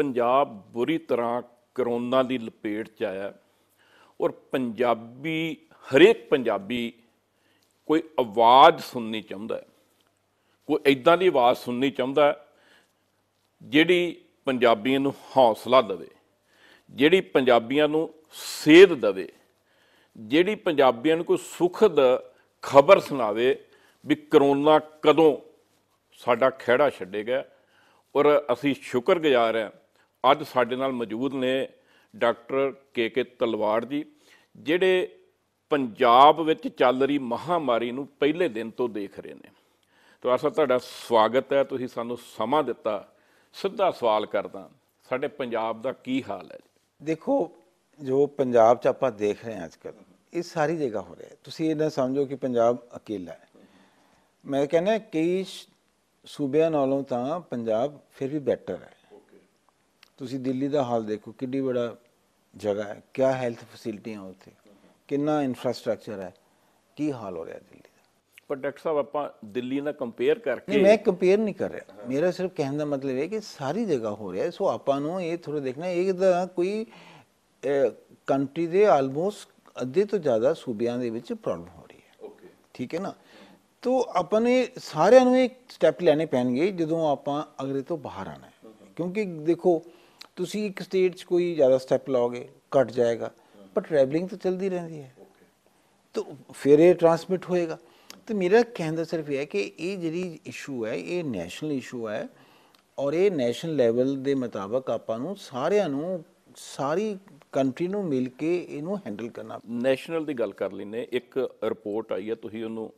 ਪੰਜਾਬ ਬੁਰੀ ਤਰ੍ਹਾਂ ਕਰੋਨਾ ਦੀ ਲਪੇਟ 'ਚ ਆਇਆ ਔਰ ਪੰਜਾਬੀ ਹਰੇਕ ਪੰਜਾਬੀ ਕੋਈ ਆਵਾਜ਼ ਸੁਣਨੀ ਚਾਹੁੰਦਾ ਕੋਈ ਐਦਾਂ ਦੀ ਆਵਾਜ਼ ਸੁਣਨੀ ਚਾਹੁੰਦਾ ਜਿਹੜੀ ਪੰਜਾਬੀਆਂ ਨੂੰ ਹੌਸਲਾ ਦੇਵੇ ਜਿਹੜੀ ਪੰਜਾਬੀਆਂ ਨੂੰ ਸੇਧ ਦੇਵੇ ਜਿਹੜੀ ਪੰਜਾਬੀਆਂ ਨੂੰ ਕੋਈ ਸੁਖਦ ਖਬਰ ਸੁਣਾਵੇ ਵੀ ਕਰੋਨਾ ਕਦੋਂ ਸਾਡਾ ਖਿਹੜਾ ਛੱਡੇਗਾ ਔਰ ਅਸੀਂ ਸ਼ੁਕਰਗੁਜ਼ਾਰ ਹਾਂ ਅੱਜ ਸਾਡੇ ਨਾਲ ਮੌਜੂਦ ਨੇ ਡਾਕਟਰ ਕੇ ਕੇ ਤਲਵਾਰ ਜੀ ਜਿਹੜੇ ਪੰਜਾਬ ਵਿੱਚ ਚੱਲ ਰਹੀ ਮਹਾਮਾਰੀ ਨੂੰ ਪਹਿਲੇ ਦਿਨ ਤੋਂ ਦੇਖ ਰਹੇ ਨੇ ਤੋ ਆਸਾ ਤੁਹਾਡਾ ਸਵਾਗਤ ਹੈ ਤੁਸੀਂ ਸਾਨੂੰ ਸਮਾਂ ਦਿੱਤਾ ਸਿੱਧਾ ਸਵਾਲ ਕਰਦਾ ਸਾਡੇ ਪੰਜਾਬ ਦਾ ਕੀ ਹਾਲ ਹੈ ਦੇਖੋ ਜੋ ਪੰਜਾਬ 'ਚ ਆਪਾਂ ਦੇਖ ਰਹੇ ਹਾਂ ਅੱਜ ਕੱਲ ਇਹ ਸਾਰੀ ਜਗ੍ਹਾ ਹੋ ਰਿਹਾ ਤੁਸੀਂ ਇਹ ਨਾ ਸਮਝੋ ਕਿ ਪੰਜਾਬ ਇਕੱਲਾ ਹੈ ਮੈਂ ਕਹਿੰਦਾ ਕਈ ਸੂਬਿਆਂ ਨਾਲੋਂ ਤਾਂ ਪੰਜਾਬ ਫਿਰ ਵੀ ਬੈਟਰ ਹੈ ਤੁਸੀਂ ਦਿੱਲੀ ਦਾ ਹਾਲ ਦੇਖੋ ਕਿੰਨੀ ਬੜਾ ਜਗ੍ਹਾ ਹੈ ਕਿਆ ਹੈਲਥ ਫੈਸਿਲਿਟੀਆਂ ਉੱਥੇ ਕਿੰਨਾ ਇਨਫਰਾਸਟ੍ਰਕਚਰ ਹੈ ਕੀ ਹਾਲ ਹੋ ਰਿਹਾ ਦਿੱਲੀ ਦਾ ਪਰ ਡਾਕਟਰ ਸਾਹਿਬ ਆਪਾਂ ਦਿੱਲੀ ਨਾਲ ਕੰਪੇਅਰ ਕਰਕੇ ਨਹੀਂ ਮੈਂ ਕੰਪੇਅਰ ਨਹੀਂ ਕਰ ਰਿਹਾ ਮੇਰਾ ਸਿਰਫ ਕਹਿਣ ਦਾ ਮਤਲਬ ਹੈ ਕਿ ਸਾਰੀ ਜਗ੍ਹਾ ਹੋ ਰਿਹਾ ਸੋ ਆਪਾਂ ਨੂੰ ਇਹ ਥੋੜਾ ਦੇਖਣਾ ਇਹ ਤਾਂ ਕੋਈ ਕੰਟਰੀ ਦੇ ਆਲਮੋਸਟ ਅੱਧੇ ਤੋਂ ਜ਼ਿਆਦਾ ਸੂਬਿਆਂ ਦੇ ਵਿੱਚ ਪ੍ਰੋਬਲਮ ਹੋ ਰਹੀ ਹੈ ਓਕੇ ਠੀਕ ਹੈ ਨਾ ਤੋ ਆਪਣੇ ਸਾਰਿਆਂ ਨੂੰ ਇੱਕ ਸਟੈਪ ਲੈਣੇ ਪੈਣਗੇ ਜਦੋਂ ਆਪਾਂ ਅਗਰੇ ਤੋਂ ਬਾਹਰ ਆਣਾ ਹੈ ਕਿਉਂਕਿ ਦੇਖੋ ਤੁਸੀਂ ਇੱਕ ਸਟੇਟ 'ਚ ਕੋਈ ਜ਼ਿਆਦਾ ਸਟੈਪ ਲਾਓਗੇ ਘਟ ਜਾਏਗਾ ਪਰ ਟਰੈਵਲਿੰਗ ਤਾਂ ਚਲਦੀ ਰਹਿੰਦੀ ਹੈ ਤਾਂ ਫਿਰ ਇਹ ਟਰਾਂਸਮਿਟ ਹੋਏਗਾ ਤੇ ਮੇਰਾ ਕਹਿਣ ਦਾ ਸਿਰਫ ਇਹ ਹੈ ਕਿ ਇਹ ਜਿਹੜੀ ਇਸ਼ੂ ਹੈ ਇਹ ਨੈਸ਼ਨਲ ਇਸ਼ੂ ਹੈ ਔਰ ਇਹ ਨੈਸ਼ਨਲ ਲੈਵਲ ਦੇ ਮੁਤਾਬਕ ਆਪਾਂ ਨੂੰ ਸਾਰਿਆਂ ਨੂੰ ਸਾਰੀ ਕੰਟਰੀ ਨੂੰ ਮਿਲ ਕੇ ਇਹਨੂੰ ਹੈਂਡਲ ਕਰਨਾ ਨੈਸ਼ਨਲ ਦੀ ਗੱਲ ਕਰ ਲੈਨੇ ਇੱਕ ਰਿਪੋਰਟ ਆਈ ਹੈ ਤੁਸੀਂ ਉਹਨੂੰ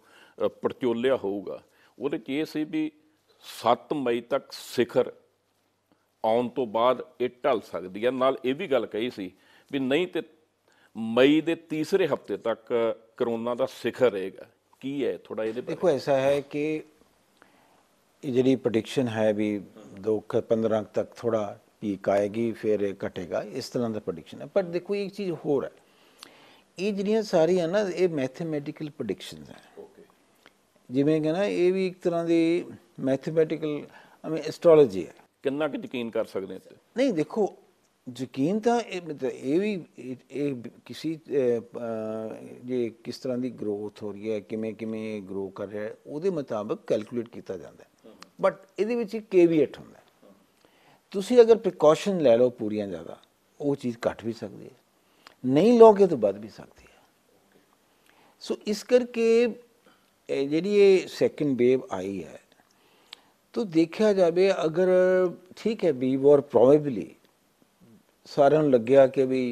ਪਰਚੋਲਿਆ ਹੋਊਗਾ ਉਹਦੇ ਚ ਇਹ ਸੀ ਵੀ 7 ਮਈ ਤੱਕ ਸਿਖਰ ਆਉਣ ਤੋਂ ਬਾਅਦ ਇਹ ਢਲ ਸਕਦੀ ਹੈ ਨਾਲ ਇਹ ਵੀ ਗੱਲ ਕਹੀ ਸੀ ਵੀ ਨਹੀਂ ਤੇ ਮਈ ਦੇ ਤੀਸਰੇ ਹਫਤੇ ਤੱਕ ਕਰੋਨਾ ਦਾ ਸਿਖਰ ਰਹੇਗਾ ਕੀ ਹੈ ਥੋੜਾ ਇਹਦੇ ਬਾਰੇ ਦੇਖੋ ਐਸਾ ਹੈ ਕਿ ਇਹ ਜਿਹੜੀ ਪ੍ਰੈਡਿਕਸ਼ਨ ਹੈ ਵੀ 2 15 ਤੱਕ ਥੋੜਾ ਪੀਕ ਆਏਗੀ ਫਿਰ ਘਟੇਗਾ ਇਸ ਤਰ੍ਹਾਂ ਦਾ ਪ੍ਰੈਡਿਕਸ਼ਨ ਹੈ ਪਰ ਦੇਖੋ ਇੱਕ ਚੀਜ਼ ਹੋਰ ਹੈ ਇਹ ਜਿਹੜੀਆਂ ਸਾਰੀਆਂ ਨਾ ਇਹ ਮੈਥਮੈਟਿਕਲ ਪ੍ਰੈਡਿਕਸ਼ਨਸ ਹੈ ਜਿਵੇਂ ਕਿ ਨਾ ਇਹ ਵੀ ਇੱਕ ਤਰ੍ਹਾਂ ਦੀ ਮੈਥਮੈਟਿਕਲ ਆਈ ਐਸਟ੍ਰੋਲੋਜੀ ਹੈ ਕਿੰਨਾ ਕੁ ਯਕੀਨ ਕਰ ਸਕਦੇ ਤੇ ਨਹੀਂ ਦੇਖੋ ਯਕੀਨ ਤਾਂ ਇਹ ਵੀ ਇਹ ਕਿਸੇ ਜੇ ਕਿਸ ਤਰ੍ਹਾਂ ਦੀ ਗਰੋਥ ਹੋ ਰਹੀ ਹੈ ਕਿਵੇਂ ਕਿਵੇਂ ਗਰੋ ਕਰ ਰਿਹਾ ਹੈ ਉਹਦੇ ਮੁਤਾਬਕ ਕੈਲਕੂਲੇਟ ਕੀਤਾ ਜਾਂਦਾ ਹੈ ਬਟ ਇਹਦੇ ਵਿੱਚ ਇੱਕ ਕੇਵੀਏਟ ਹੁੰਦਾ ਤੁਸੀਂ ਅਗਰ ਪ੍ਰੀਕਾਸ਼ਨ ਲੈ ਲਓ ਪੂਰੀਆਂ ਜ਼ਿਆਦਾ ਉਹ ਚੀਜ਼ ਘਟ ਵੀ ਸਕਦੀ ਹੈ ਨਹੀਂ ਲੋਗੇ ਤਾਂ ਵੱਧ ਵੀ ਸਕਦੀ ਹੈ ਸੋ ਇਸ ਕਰਕੇ ਜਿਹੜੀ ਇਹ ਸੈਕੰਡ ਵੇਵ ਆਈ ਹੈ ਤੋ ਦੇਖਿਆ ਜਾਵੇ ਅਗਰ ਠੀਕ ਹੈ ਵੀ ਔਰ ਪ੍ਰੋਬੇਬਲੀ ਸਾਰਿਆਂ ਨੂੰ ਲੱਗਿਆ ਕਿ ਵੀ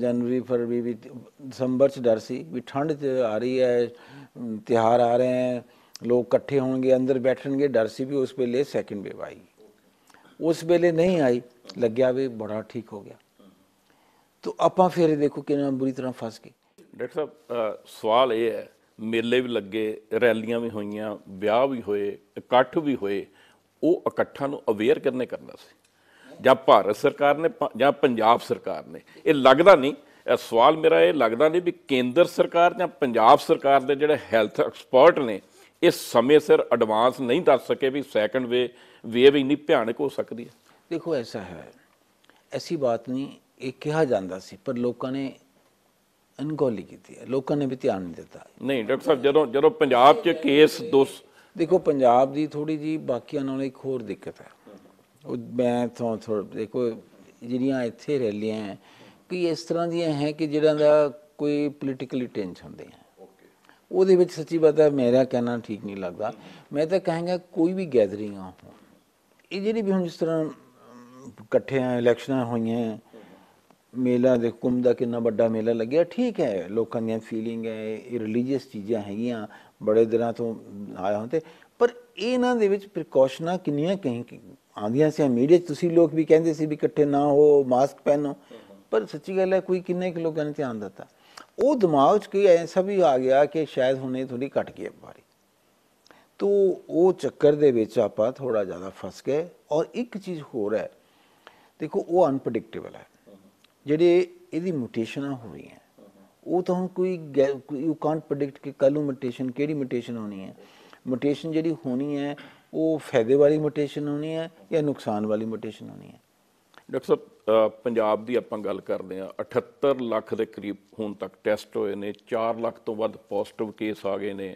ਜਨਵਰੀ ਫਰਵਰੀ ਵੀ ਦਸੰਬਰ ਚ ਡਰ ਸੀ ਵੀ ਠੰਡ ਚ ਆ ਰਹੀ ਹੈ ਤਿਹਾਰ ਆ ਰਹੇ ਹਨ ਲੋਕ ਇਕੱਠੇ ਹੋਣਗੇ ਅੰਦਰ ਬੈਠਣਗੇ ਡਰ ਸੀ ਵੀ ਉਸ ਵੇਲੇ ਸੈਕਿੰਡ ਵੇਵ ਆਈ ਉਸ ਵੇਲੇ ਨਹੀਂ ਆਈ ਲੱਗਿਆ ਵੀ ਬੜਾ ਠੀਕ ਹੋ ਗਿਆ ਤੋ ਆਪਾਂ ਫੇਰ ਦੇਖੋ ਕਿੰਨਾ ਬੁਰੀ ਤਰ੍ਹਾਂ ਫਸ ਗਏ ਡਾਕਟਰ ਸਾਹਿਬ ਸਵਾਲ ਇਹ ਹੈ ਮੇਲੇ ਵੀ ਲੱਗੇ ਰੈਲੀਆਂ ਵੀ ਹੋਈਆਂ ਵਿਆਹ ਵੀ ਹੋਏ ਇਕੱਠ ਵੀ ਹੋਏ ਉਹ ਇਕੱਠਾਂ ਨੂੰ ਅਵੇਅਰ ਕਰਨੇ ਕਰਨਾ ਸੀ ਜਾਂ ਭਾਰਤ ਸਰਕਾਰ ਨੇ ਜਾਂ ਪੰਜਾਬ ਸਰਕਾਰ ਨੇ ਇਹ ਲੱਗਦਾ ਨਹੀਂ ਇਹ ਸਵਾਲ ਮੇਰਾ ਇਹ ਲੱਗਦਾ ਨਹੀਂ ਵੀ ਕੇਂਦਰ ਸਰਕਾਰ ਜਾਂ ਪੰਜਾਬ ਸਰਕਾਰ ਦੇ ਜਿਹੜੇ ਹੈਲਥ ਐਕਸਪਰਟ ਨੇ ਇਸ ਸਮੇਂ ਸਿਰ ਐਡਵਾਂਸ ਨਹੀਂ ਦੱਸ ਸਕੇ ਵੀ ਸੈਕੰਡ ਵੇ ਵੇਵ ਇੰਨੀ ਭਿਆਨਕ ਹੋ ਸਕਦੀ ਹੈ ਦੇਖੋ ਐਸਾ ਹੈ ਐਸੀ ਬਾਤ ਨਹੀਂ ਇਹ ਕਿਹਾ ਜਾਂਦਾ ਸੀ ਪਰ ਲੋਕਾਂ ਨੇ ਅਨਗੋਲੀ ਕੀਤੀ ਹੈ ਲੋਕਾਂ ਨੇ ਵੀ ਧਿਆਨ ਨਹੀਂ ਦਿੱਤਾ ਨਹੀਂ ਡਾਕਟਰ ਸਾਹਿਬ ਜਦੋਂ ਜਦੋਂ ਪੰਜਾਬ 'ਚ ਕੇਸ ਦੋਸ ਦੇਖੋ ਪੰਜਾਬ ਦੀ ਥੋੜੀ ਜੀ ਬਾਕੀਆਂ ਨਾਲ ਇੱਕ ਹੋਰ ਦਿੱਕਤ ਹੈ ਉਹ ਮੈਂ ਤੋਂ ਥੋੜਾ ਦੇਖੋ ਜਿਹੜੀਆਂ ਇੱਥੇ ਰੈਲੀਆਂ ਹੈ ਕਿ ਇਸ ਤਰ੍ਹਾਂ ਦੀਆਂ ਹੈ ਕਿ ਜਿਹੜਾ ਦਾ ਕੋਈ ਪੋਲੀਟੀਕਲੀ ਟੈਨਸ਼ਨ ਹੁੰਦੇ ਹੈ ਉਹਦੇ ਵਿੱਚ ਸੱਚੀ ਬਾਤ ਹੈ ਮੇਰਾ ਕਹਿਣਾ ਠੀਕ ਨਹੀਂ ਲੱਗਦਾ ਮੈਂ ਤਾਂ ਕਹਾਂਗਾ ਕੋਈ ਵੀ ਗੈਦਰਿੰਗਾਂ ਆ ਇਹ ਜਿਹੜੀ ਵੀ ਹੁਣ ਜਿਸ ਤਰ੍ਹਾਂ ਇਕੱਠੇ ਆ ਇਲੈਕਸ਼ਨਾਂ ਹੋਈਆਂ ਮੇਲਾ ਦੇ ਕੁੰਭ ਦਾ ਕਿੰਨਾ ਵੱਡਾ ਮੇਲਾ ਲੱਗਿਆ ਠੀਕ ਹੈ ਲੋਕਾਂ ਦੀਆਂ ਫੀਲਿੰਗ ਹੈ ਇਹ ਰਿਲੀਜੀਅਸ ਚੀਜ਼ਾਂ ਹੈਗੀਆਂ ਬੜੇ ਦਿਨਾਂ ਤੋਂ ਆਇਆ ਹੁੰਦੇ ਪਰ ਇਹਨਾਂ ਦੇ ਵਿੱਚ ਪ੍ਰੀਕਾਸ਼ਨਾਂ ਕਿੰਨੀਆਂ ਕਹੀ ਆਂਦੀਆਂ ਸੀ ਮੀਡੀਆ ਤੁਸੀਂ ਲੋਕ ਵੀ ਕਹਿੰਦੇ ਸੀ ਵੀ ਇਕੱਠੇ ਨਾ ਹੋ ਮਾਸਕ ਪਹਿਨੋ ਪਰ ਸੱਚੀ ਗੱਲ ਹੈ ਕੋਈ ਕਿੰਨੇ ਕਿ ਲੋਕਾਂ ਨੇ ਧਿਆਨ ਦਿੱਤਾ ਉਹ ਦਿਮਾਗ 'ਚ ਕੋਈ ਐਸਾ ਵੀ ਆ ਗਿਆ ਕਿ ਸ਼ਾਇਦ ਹੁਣ ਇਹ ਥੋੜੀ ਘਟ ਗਈ ਬਿਮਾਰੀ ਤੋ ਉਹ ਚੱਕਰ ਦੇ ਵਿੱਚ ਆਪਾਂ ਥੋੜਾ ਜ਼ਿਆਦਾ ਫਸ ਗਏ ਔਰ ਇੱਕ ਚੀਜ਼ ਹੋਰ ਹੈ ਦੇਖੋ ਉਹ ਅਨਪ੍ਰੈਡਿਕਟੇਬਲ ਹੈ ਜਿਹੜੇ ਇਹਦੀ ਮਿਊਟੇਸ਼ਨਾਂ ਹੋ ਰਹੀਆਂ ਉਹ ਤਾਂ ਹੁਣ ਕੋਈ ਯੂ ਕਾਂਟ ਪ੍ਰੈਡਿਕਟ ਕਿ ਕੱਲ ਨੂੰ ਮਿਊਟੇਸ਼ਨ ਕਿਹੜੀ ਮਿਊਟੇਸ਼ਨ ਹੋਣੀ ਹੈ ਮਿਊਟੇਸ਼ਨ ਜਿਹੜੀ ਹੋਣੀ ਹੈ ਉਹ ਫਾਇਦੇ ਵਾਲੀ ਮਿਊਟੇਸ਼ਨ ਹੋਣੀ ਹੈ ਜਾਂ ਨੁਕਸਾਨ ਵਾਲੀ ਮਿਊਟੇਸ਼ਨ ਹੋਣੀ ਹੈ ਡਾਕਟਰ ਸਾਹਿਬ ਪੰਜਾਬ ਦੀ ਆਪਾਂ ਗੱਲ ਕਰਦੇ ਆ 78 ਲੱਖ ਦੇ ਕਰੀਬ ਹੁਣ ਤੱਕ ਟੈਸਟ ਹੋਏ ਨੇ 4 ਲੱਖ ਤੋਂ ਵੱਧ ਪੋਜ਼ਿਟਿਵ ਕੇਸ ਆ ਗਏ ਨੇ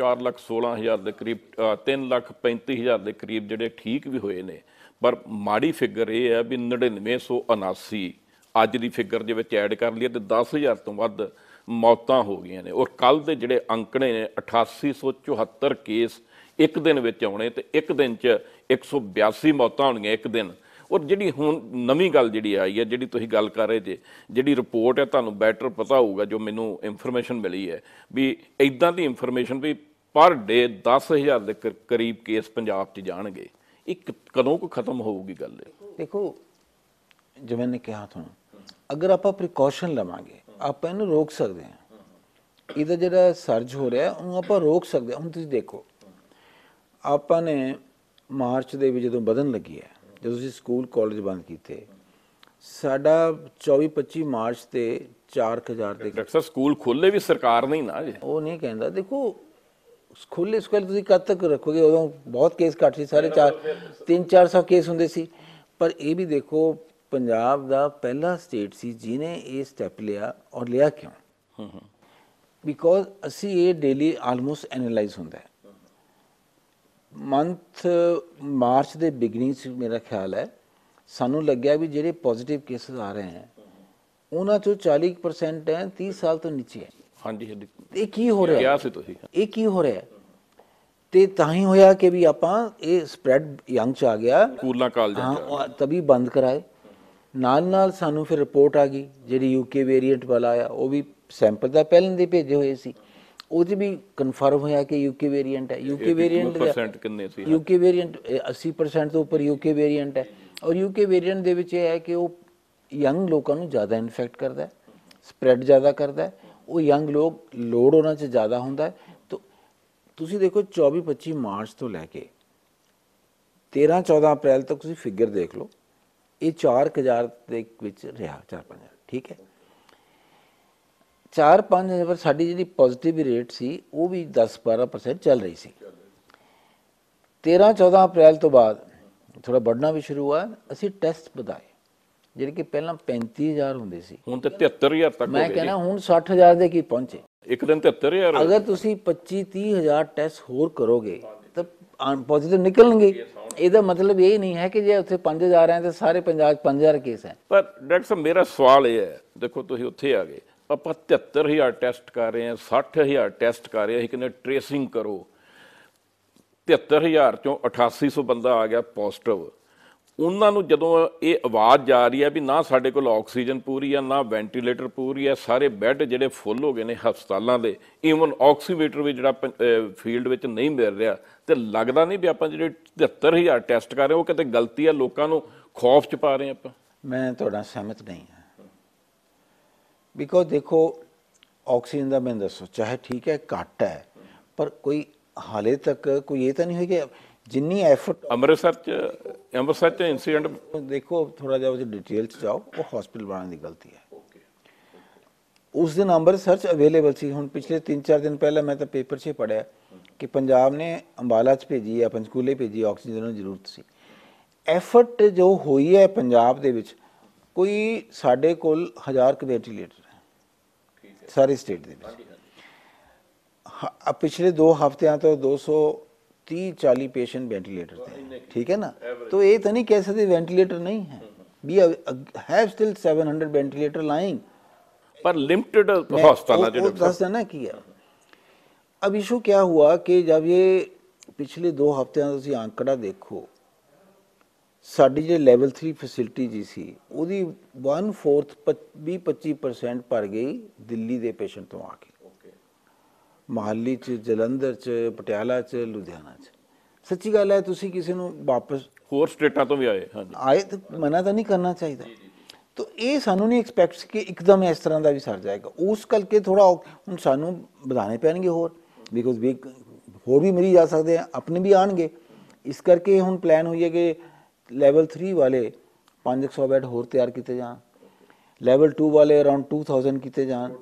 4 ਲੱਖ ਹਜ਼ਾਰ ਦੇ ਕਰੀਬ 3 ਲੱਖ ਹਜ਼ਾਰ ਦੇ ਕਰੀਬ ਜਿਹੜੇ ਠੀਕ ਵੀ ਹੋਏ ਨੇ ਪਰ ਮਾੜੀ ਫਿਗਰ ਇਹ ਹੈ ਵੀ 9979 ਅੱਜ ਦੀ ਫਿਗਰ ਦੇ ਵਿੱਚ ਐਡ ਕਰ ਲਈਏ ਤੇ 10000 ਤੋਂ ਵੱਧ ਮੌਤਾਂ ਹੋ ਗਈਆਂ ਨੇ ਔਰ ਕੱਲ ਦੇ ਜਿਹੜੇ ਅੰਕੜੇ ਨੇ 8874 ਕੇਸ ਇੱਕ ਦਿਨ ਵਿੱਚ ਆਉਣੇ ਤੇ ਇੱਕ ਦਿਨ 'ਚ 182 ਮੌਤਾਂ ਹੋਣੀਆਂ ਇੱਕ ਦਿਨ ਔਰ ਜਿਹੜੀ ਹੁਣ ਨਵੀਂ ਗੱਲ ਜਿਹੜੀ ਆਈ ਹੈ ਜਿਹੜੀ ਤੁਸੀਂ ਗੱਲ ਕਰ ਰਹੇ ਜੇ ਜਿਹੜੀ ਰਿਪੋਰਟ ਹੈ ਤੁਹਾਨੂੰ ਬੈਟਰ ਪਤਾ ਹੋਊਗਾ ਜੋ ਮੈਨੂੰ ਇਨਫੋਰਮੇਸ਼ਨ ਮਿਲੀ ਹੈ ਵੀ ਇਦਾਂ ਦੀ ਇਨਫੋਰਮੇਸ਼ਨ ਵੀ ਪਰ ਡੇ 10000 ਦੇ ਕਰੀਬ ਕੇਸ ਪੰਜਾਬ 'ਚ ਜਾਣਗੇ ਇੱਕ ਕਦੋਂ ਕੋ ਖਤਮ ਹੋਊਗੀ ਗੱਲ ਇਹ ਦੇਖੋ ਜਿਵੇਂ ਨੇ ਕਿਹਾ ਤੁਹਾਨੂੰ ਅਗਰ ਆਪਾਂ ਪ੍ਰੀਕਾਸ਼ਨ ਲਵਾਂਗੇ ਆਪਾਂ ਇਹਨੂੰ ਰੋਕ ਸਕਦੇ ਹਾਂ ਇਹਦਾ ਜਿਹੜਾ ਸਰਜ ਹੋ ਰਿਹਾ ਉਹ ਆਪਾਂ ਰੋਕ ਸਕਦੇ ਹਾਂ ਹੁਣ ਤੁਸੀਂ ਦੇਖੋ ਆਪਾਂ ਨੇ ਮਾਰਚ ਦੇ ਵਿੱਚ ਜਦੋਂ ਵਧਣ ਲੱਗੀ ਹੈ ਜਦੋਂ ਅਸੀਂ ਸਕੂਲ ਕਾਲਜ ਬੰਦ ਕੀਤੇ ਸਾਡਾ 24 25 ਮਾਰਚ ਤੇ 4000 ਦੇ ਡਾਕਟਰ ਸਕੂਲ ਖੋਲੇ ਵੀ ਸਰਕਾਰ ਨਹੀਂ ਨਾ ਉਹ ਨਹੀਂ ਕਹਿੰਦਾ ਦੇਖੋ ਖੁੱਲੇ ਕੋਲ ਤੁਸੀਂ ਕਦ ਤੱਕ ਰੱਖੋਗੇ ਉਦੋਂ ਬਹੁਤ ਕੇਸ ਘੱਟ ਸੀ ਸਾਰੇ 4 3-400 ਕੇਸ ਹੁੰਦੇ ਸੀ ਪਰ ਇਹ ਵੀ ਦੇਖੋ ਪੰਜਾਬ ਦਾ ਪਹਿਲਾ ਸਟੇਟ ਸੀ ਜਿਨੇ ਇਹ ਸਟੈਪ ਲਿਆ ਔਰ ਲਿਆ ਕਿਉਂ ਹਮ ਹਮ ਬਿਕੋਜ਼ ਅਸੀਂ ਇਹ ਡੇਲੀ ਆਲਮੋਸਟ ਐਨਲਾਈਜ਼ ਹੁੰਦਾ ਹੈ ਮੰਥ ਮਾਰਚ ਦੇ ਬਿਗਨਿੰਗ ਚ ਮੇਰਾ ਖਿਆਲ ਹੈ ਸਾਨੂੰ ਲੱਗਿਆ ਵੀ ਜਿਹੜੇ ਪੋਜ਼ਿਟਿਵ ਕੇਸਸ ਆ ਰਹੇ ਹਨ ਉਹਨਾਂ ਚੋਂ 40% ਹੈ 30 ਸਾਲ ਤੋਂ ਨੀਚੇ ਹੈ ਹਾਂਜੀ ਇਹ ਕੀ ਹੋ ਰਿਹਾ ਕਿਹਾ ਸੀ ਤੁਸੀਂ ਇਹ ਕੀ ਹੋ ਰਿਹਾ ਤੇ ਤਾਂ ਹੀ ਹੋਇਆ ਕਿ ਵੀ ਆਪਾਂ ਇਹ ਸਪਰੈਡ ਯੰਗ ਚ ਆ ਗਿਆ ਸਕੂਲਾਂ ਕਾਲਜਾਂ ਹਾਂ ਤਬੀ ਬੰਦ ਕਰਾਏ ਨਾਲ ਨਾਲ ਸਾਨੂੰ ਫਿਰ ਰਿਪੋਰਟ ਆ ਗਈ ਜਿਹੜੀ ਯੂਕੇ ਵੇਰੀਐਂਟ ਵਾਲਾ ਆ ਉਹ ਵੀ ਸੈਂਪਲ ਦਾ ਪਹਿਲਾਂ ਦੇ ਭੇਜੇ ਹੋਏ ਸੀ ਉਹ ਤੇ ਵੀ ਕਨਫਰਮ ਹੋਇਆ ਕਿ ਯੂਕੇ ਵੇਰੀਐਂਟ ਹੈ ਯੂਕੇ ਵੇਰੀਐਂਟ ਦਾ ਕਿੰਨੇ ਸੀ ਯੂਕੇ ਵੇਰੀਐਂਟ 80% ਤੋਂ ਉੱਪਰ ਯੂਕੇ ਵੇਰੀਐਂਟ ਹੈ ਔਰ ਯੂਕੇ ਵੇਰੀਐਂਟ ਦੇ ਵਿੱਚ ਇਹ ਹੈ ਕਿ ਉਹ ਯੰਗ ਲੋਕਾਂ ਨੂੰ ਜ਼ਿਆਦਾ ਇਨਫੈਕਟ ਕਰਦਾ ਹੈ ਸਪਰੈਡ ਜ਼ਿਆਦਾ ਕਰਦਾ ਹੈ ਉਹ ਯੰਗ ਲੋਕ ਲੋਡ ਹੋਣਾ 'ਚ ਜ਼ਿਆਦਾ ਹੁੰਦਾ ਤਾਂ ਤੁਸੀਂ ਦੇਖੋ 24 25 ਮਾਰਚ ਤੋਂ ਲੈ ਕੇ 13 14 ਅਪ੍ਰੈਲ ਤੱਕ ਤੁਸੀਂ ਫਿਗਰ ਦੇਖ ਲਓ ਇਹ 4000 ਦੇ ਵਿੱਚ ਰਿਹਾ 4-5000 ਠੀਕ ਹੈ 4-5000 ਪਰ ਸਾਡੀ ਜਿਹੜੀ ਪੋਜ਼ਿਟਿਵ ਰੇਟ ਸੀ ਉਹ ਵੀ 10-12% ਚੱਲ ਰਹੀ ਸੀ 13-14 ਅਪ੍ਰੈਲ ਤੋਂ ਬਾਅਦ ਥੋੜਾ ਵੱਡਣਾ ਵੀ ਸ਼ੁਰੂ ਹੋਇਆ ਅਸੀਂ ਟੈਸਟ ਵਧਾਏ ਜਿਹੜੇ ਕਿ ਪਹਿਲਾਂ 35000 ਹੁੰਦੇ ਸੀ ਹੁਣ ਤੇ 73000 ਤੱਕ ਹੋ ਗਏ ਮੈਂ ਕਹਿੰਦਾ ਹੁਣ 60000 ਦੇ ਕੀ ਪਹੁੰਚੇ ਇੱਕ ਦਿਨ 73000 ਅਗਰ ਤੁਸੀਂ 25 30000 ਟੈਸਟ ਹੋਰ ਕਰੋਗੇ ਤਾਂ ਪੋਜ਼ਿਟਿਵ ਨਿਕਲਣਗੇ ਇਹਦਾ ਮਤਲਬ ਇਹ ਨਹੀਂ ਹੈ ਕਿ ਜੇ ਉੱਥੇ 5000 ਹੈ ਤਾਂ ਸਾਰੇ ਪੰਜਾਬ 5000 ਕੇਸ ਹੈ ਪਰ ਡਾਕਟਰ ਸਾਹਿਬ ਮੇਰਾ ਸਵਾਲ ਇਹ ਹੈ ਦੇਖੋ ਤੁਸੀਂ ਉੱਥੇ ਆ ਗਏ ਆਪਾਂ 73000 ਟੈਸਟ ਕਰ ਰਹੇ ਹਾਂ 60000 ਟੈਸਟ ਕਰ ਰਹੇ ਹਾਂ ਅਸੀਂ ਕਹਿੰਦੇ ਟ੍ਰੇਸਿੰਗ ਕਰੋ 73000 ਚੋਂ 8800 ਬੰਦਾ ਆ ਗਿਆ ਪੋਜ਼ਿਟਿਵ ਉਹਨਾਂ ਨੂੰ ਜਦੋਂ ਇਹ ਆਵਾਜ਼ ਜਾ ਰਹੀ ਹੈ ਵੀ ਨਾ ਸਾਡੇ ਕੋਲ ਆਕਸੀਜਨ ਪੂਰੀ ਹੈ ਨਾ ਵੈਂਟੀਲੇਟਰ ਪੂਰੀ ਹੈ ਸਾਰੇ ਬੈੱਡ ਜਿਹੜੇ ਫੁੱਲ ਹੋ ਗਏ ਨੇ ਹਸਪਤਾਲਾਂ ਦੇ ਈਵਨ ਆਕਸੀਵੇਟਰ ਵੀ ਜਿਹੜਾ ਫੀਲਡ ਵਿੱਚ ਨਹੀਂ ਮਿਲ ਰਿਹਾ ਤੇ ਲੱਗਦਾ ਨਹੀਂ ਵੀ ਆਪਾਂ ਜਿਹੜੇ 73000 ਟੈਸਟ ਕਰ ਰਹੇ ਉਹ ਕਿਤੇ ਗਲਤੀ ਆ ਲੋਕਾਂ ਨੂੰ ਖੌਫ ਚ ਪਾ ਰਹੇ ਆਪਾਂ ਮੈਂ ਤੁਹਾਡਾ ਸਹਿਮਤ ਨਹੀਂ ਹਾਂ ਬਿਕੋਜ਼ ਦੇਖੋ ਆਕਸੀਜਨ ਦਾ ਮੈਂ ਦੱਸੋ ਚਾਹੇ ਠੀਕ ਹੈ ਘੱਟ ਹੈ ਪਰ ਕੋਈ ਹਾਲੇ ਤੱਕ ਕੋਈ ਇਹ ਤਾਂ ਨਹੀਂ ਹੋਇਆ ਕਿ ਜਿੰਨੀ ਐਫਰਟ ਅੰਮ੍ਰਿਤਸਰ ਚ ਅੰਮ੍ਰਿਤਸਰ ਚ ਇਨਸੀਡੈਂਟ ਦੇਖੋ ਥੋੜਾ ਜਿਹਾ ਉਸ ਡਿਟੇਲ ਚ ਜਾਓ ਉਹ ਹਸਪੀਟਲ ਬਣਾਉਣ ਦੀ ਗਲਤੀ ਹੈ ਉਸ ਦਿਨ ਅੰਮ੍ਰਿਤਸਰ ਚ ਅਵੇਲੇਬਲ ਸੀ ਹੁਣ ਪਿਛਲੇ 3-4 ਦਿਨ ਪਹਿਲਾਂ ਮੈਂ ਤਾਂ ਪੇਪਰ 'ਚ ਪੜਿਆ ਕਿ ਪੰਜਾਬ ਨੇ ਅੰਬਾਲਾ 'ਚ ਭੇਜੀ ਆ ਪੰਚਕੂਲੇ ਭੇਜੀ ਆਕਸੀਜਨ ਨੂੰ ਜ਼ਰੂਰਤ ਸੀ ਐਫਰਟ ਜੋ ਹੋਈ ਹੈ ਪੰਜਾਬ ਦੇ ਵਿੱਚ ਕੋਈ ਸਾਡੇ ਕੋਲ 1000 ਕ ਵੈਂਟੀਲੇਟਰ ਹੈ ਸਾਰੇ ਸਟੇਟ ਦੇ ਵਿੱਚ ਪਿਛਲੇ 2 ਹਫ਼ਤਿਆਂ ਤੋਂ 200 30 40 पेशेंट वेंटिलेटर थे ठीक है ना तो ये तो नहीं कह सकते वेंटिलेटर नहीं है we have still 700 ventilator lying पर लिमिटेड हॉस्पिटल जो दस ना किया अब इशू क्या हुआ ਕਿ ਜਦ ਇਹ ਪਿਛਲੇ 2 ਹਫ਼ਤਿਆਂ ਦਾ ਤੁਸੀਂ ਅੰਕੜਾ ਦੇਖੋ ਸਾਡੀ ਜੇ ਲੈਵਲ 3 ਫੈਸਿਲਿਟੀ ਜੀ ਸੀ ਉਹਦੀ 1/4 20 25% ਭਰ ਗਈ ਦਿੱਲੀ ਦੇ ਪੇਸ਼ੈਂਟ ਤੋਂ ਆ ਕੇ ਮਹਾਲੀ 'ਚ ਜਲੰਧਰ 'ਚ ਪਟਿਆਲਾ 'ਚ ਲੁਧਿਆਣਾ 'ਚ ਸੱਚੀ ਗੱਲ ਹੈ ਤੁਸੀਂ ਕਿਸੇ ਨੂੰ ਵਾਪਸ ਹੋਰ ਸਟੇਟਾਂ ਤੋਂ ਵੀ ਆਏ ਹਾਂਜੀ ਆਏ ਤਾਂ ਮਨਾ ਤਾਂ ਨਹੀਂ ਕਰਨਾ ਚਾਹੀਦਾ ਤੋ ਇਹ ਸਾਨੂੰ ਨਹੀਂ ਐਕਸਪੈਕਟ ਕਿ ਇੱਕਦਮ ਇਸ ਤਰ੍ਹਾਂ ਦਾ ਵੀ ਸਰ ਜਾਏਗਾ ਉਸ ਕੇ ਥੋੜਾ ਹੁਣ ਸਾਨੂੰ ਵਧਾਣੇ ਪੈਣਗੇ ਹੋਰ ਬਿਕੋਜ਼ ਵੀ ਹੋਰ ਵੀ ਮਰੀ ਜਾ ਸਕਦੇ ਆ ਆਪਣੇ ਵੀ ਆਣਗੇ ਇਸ ਕਰਕੇ ਹੁਣ ਪਲਾਨ ਹੋਈ ਹੈ ਕਿ ਲੈਵਲ 3 ਵਾਲੇ 500 ਬੈੱਡ ਹੋਰ ਤਿਆਰ ਕੀਤੇ ਜਾਣ ਲੈਵਲ 2 ਵਾਲੇ ਅਰਾਊਂਡ 2000 ਕੀਤੇ ਜਾਣ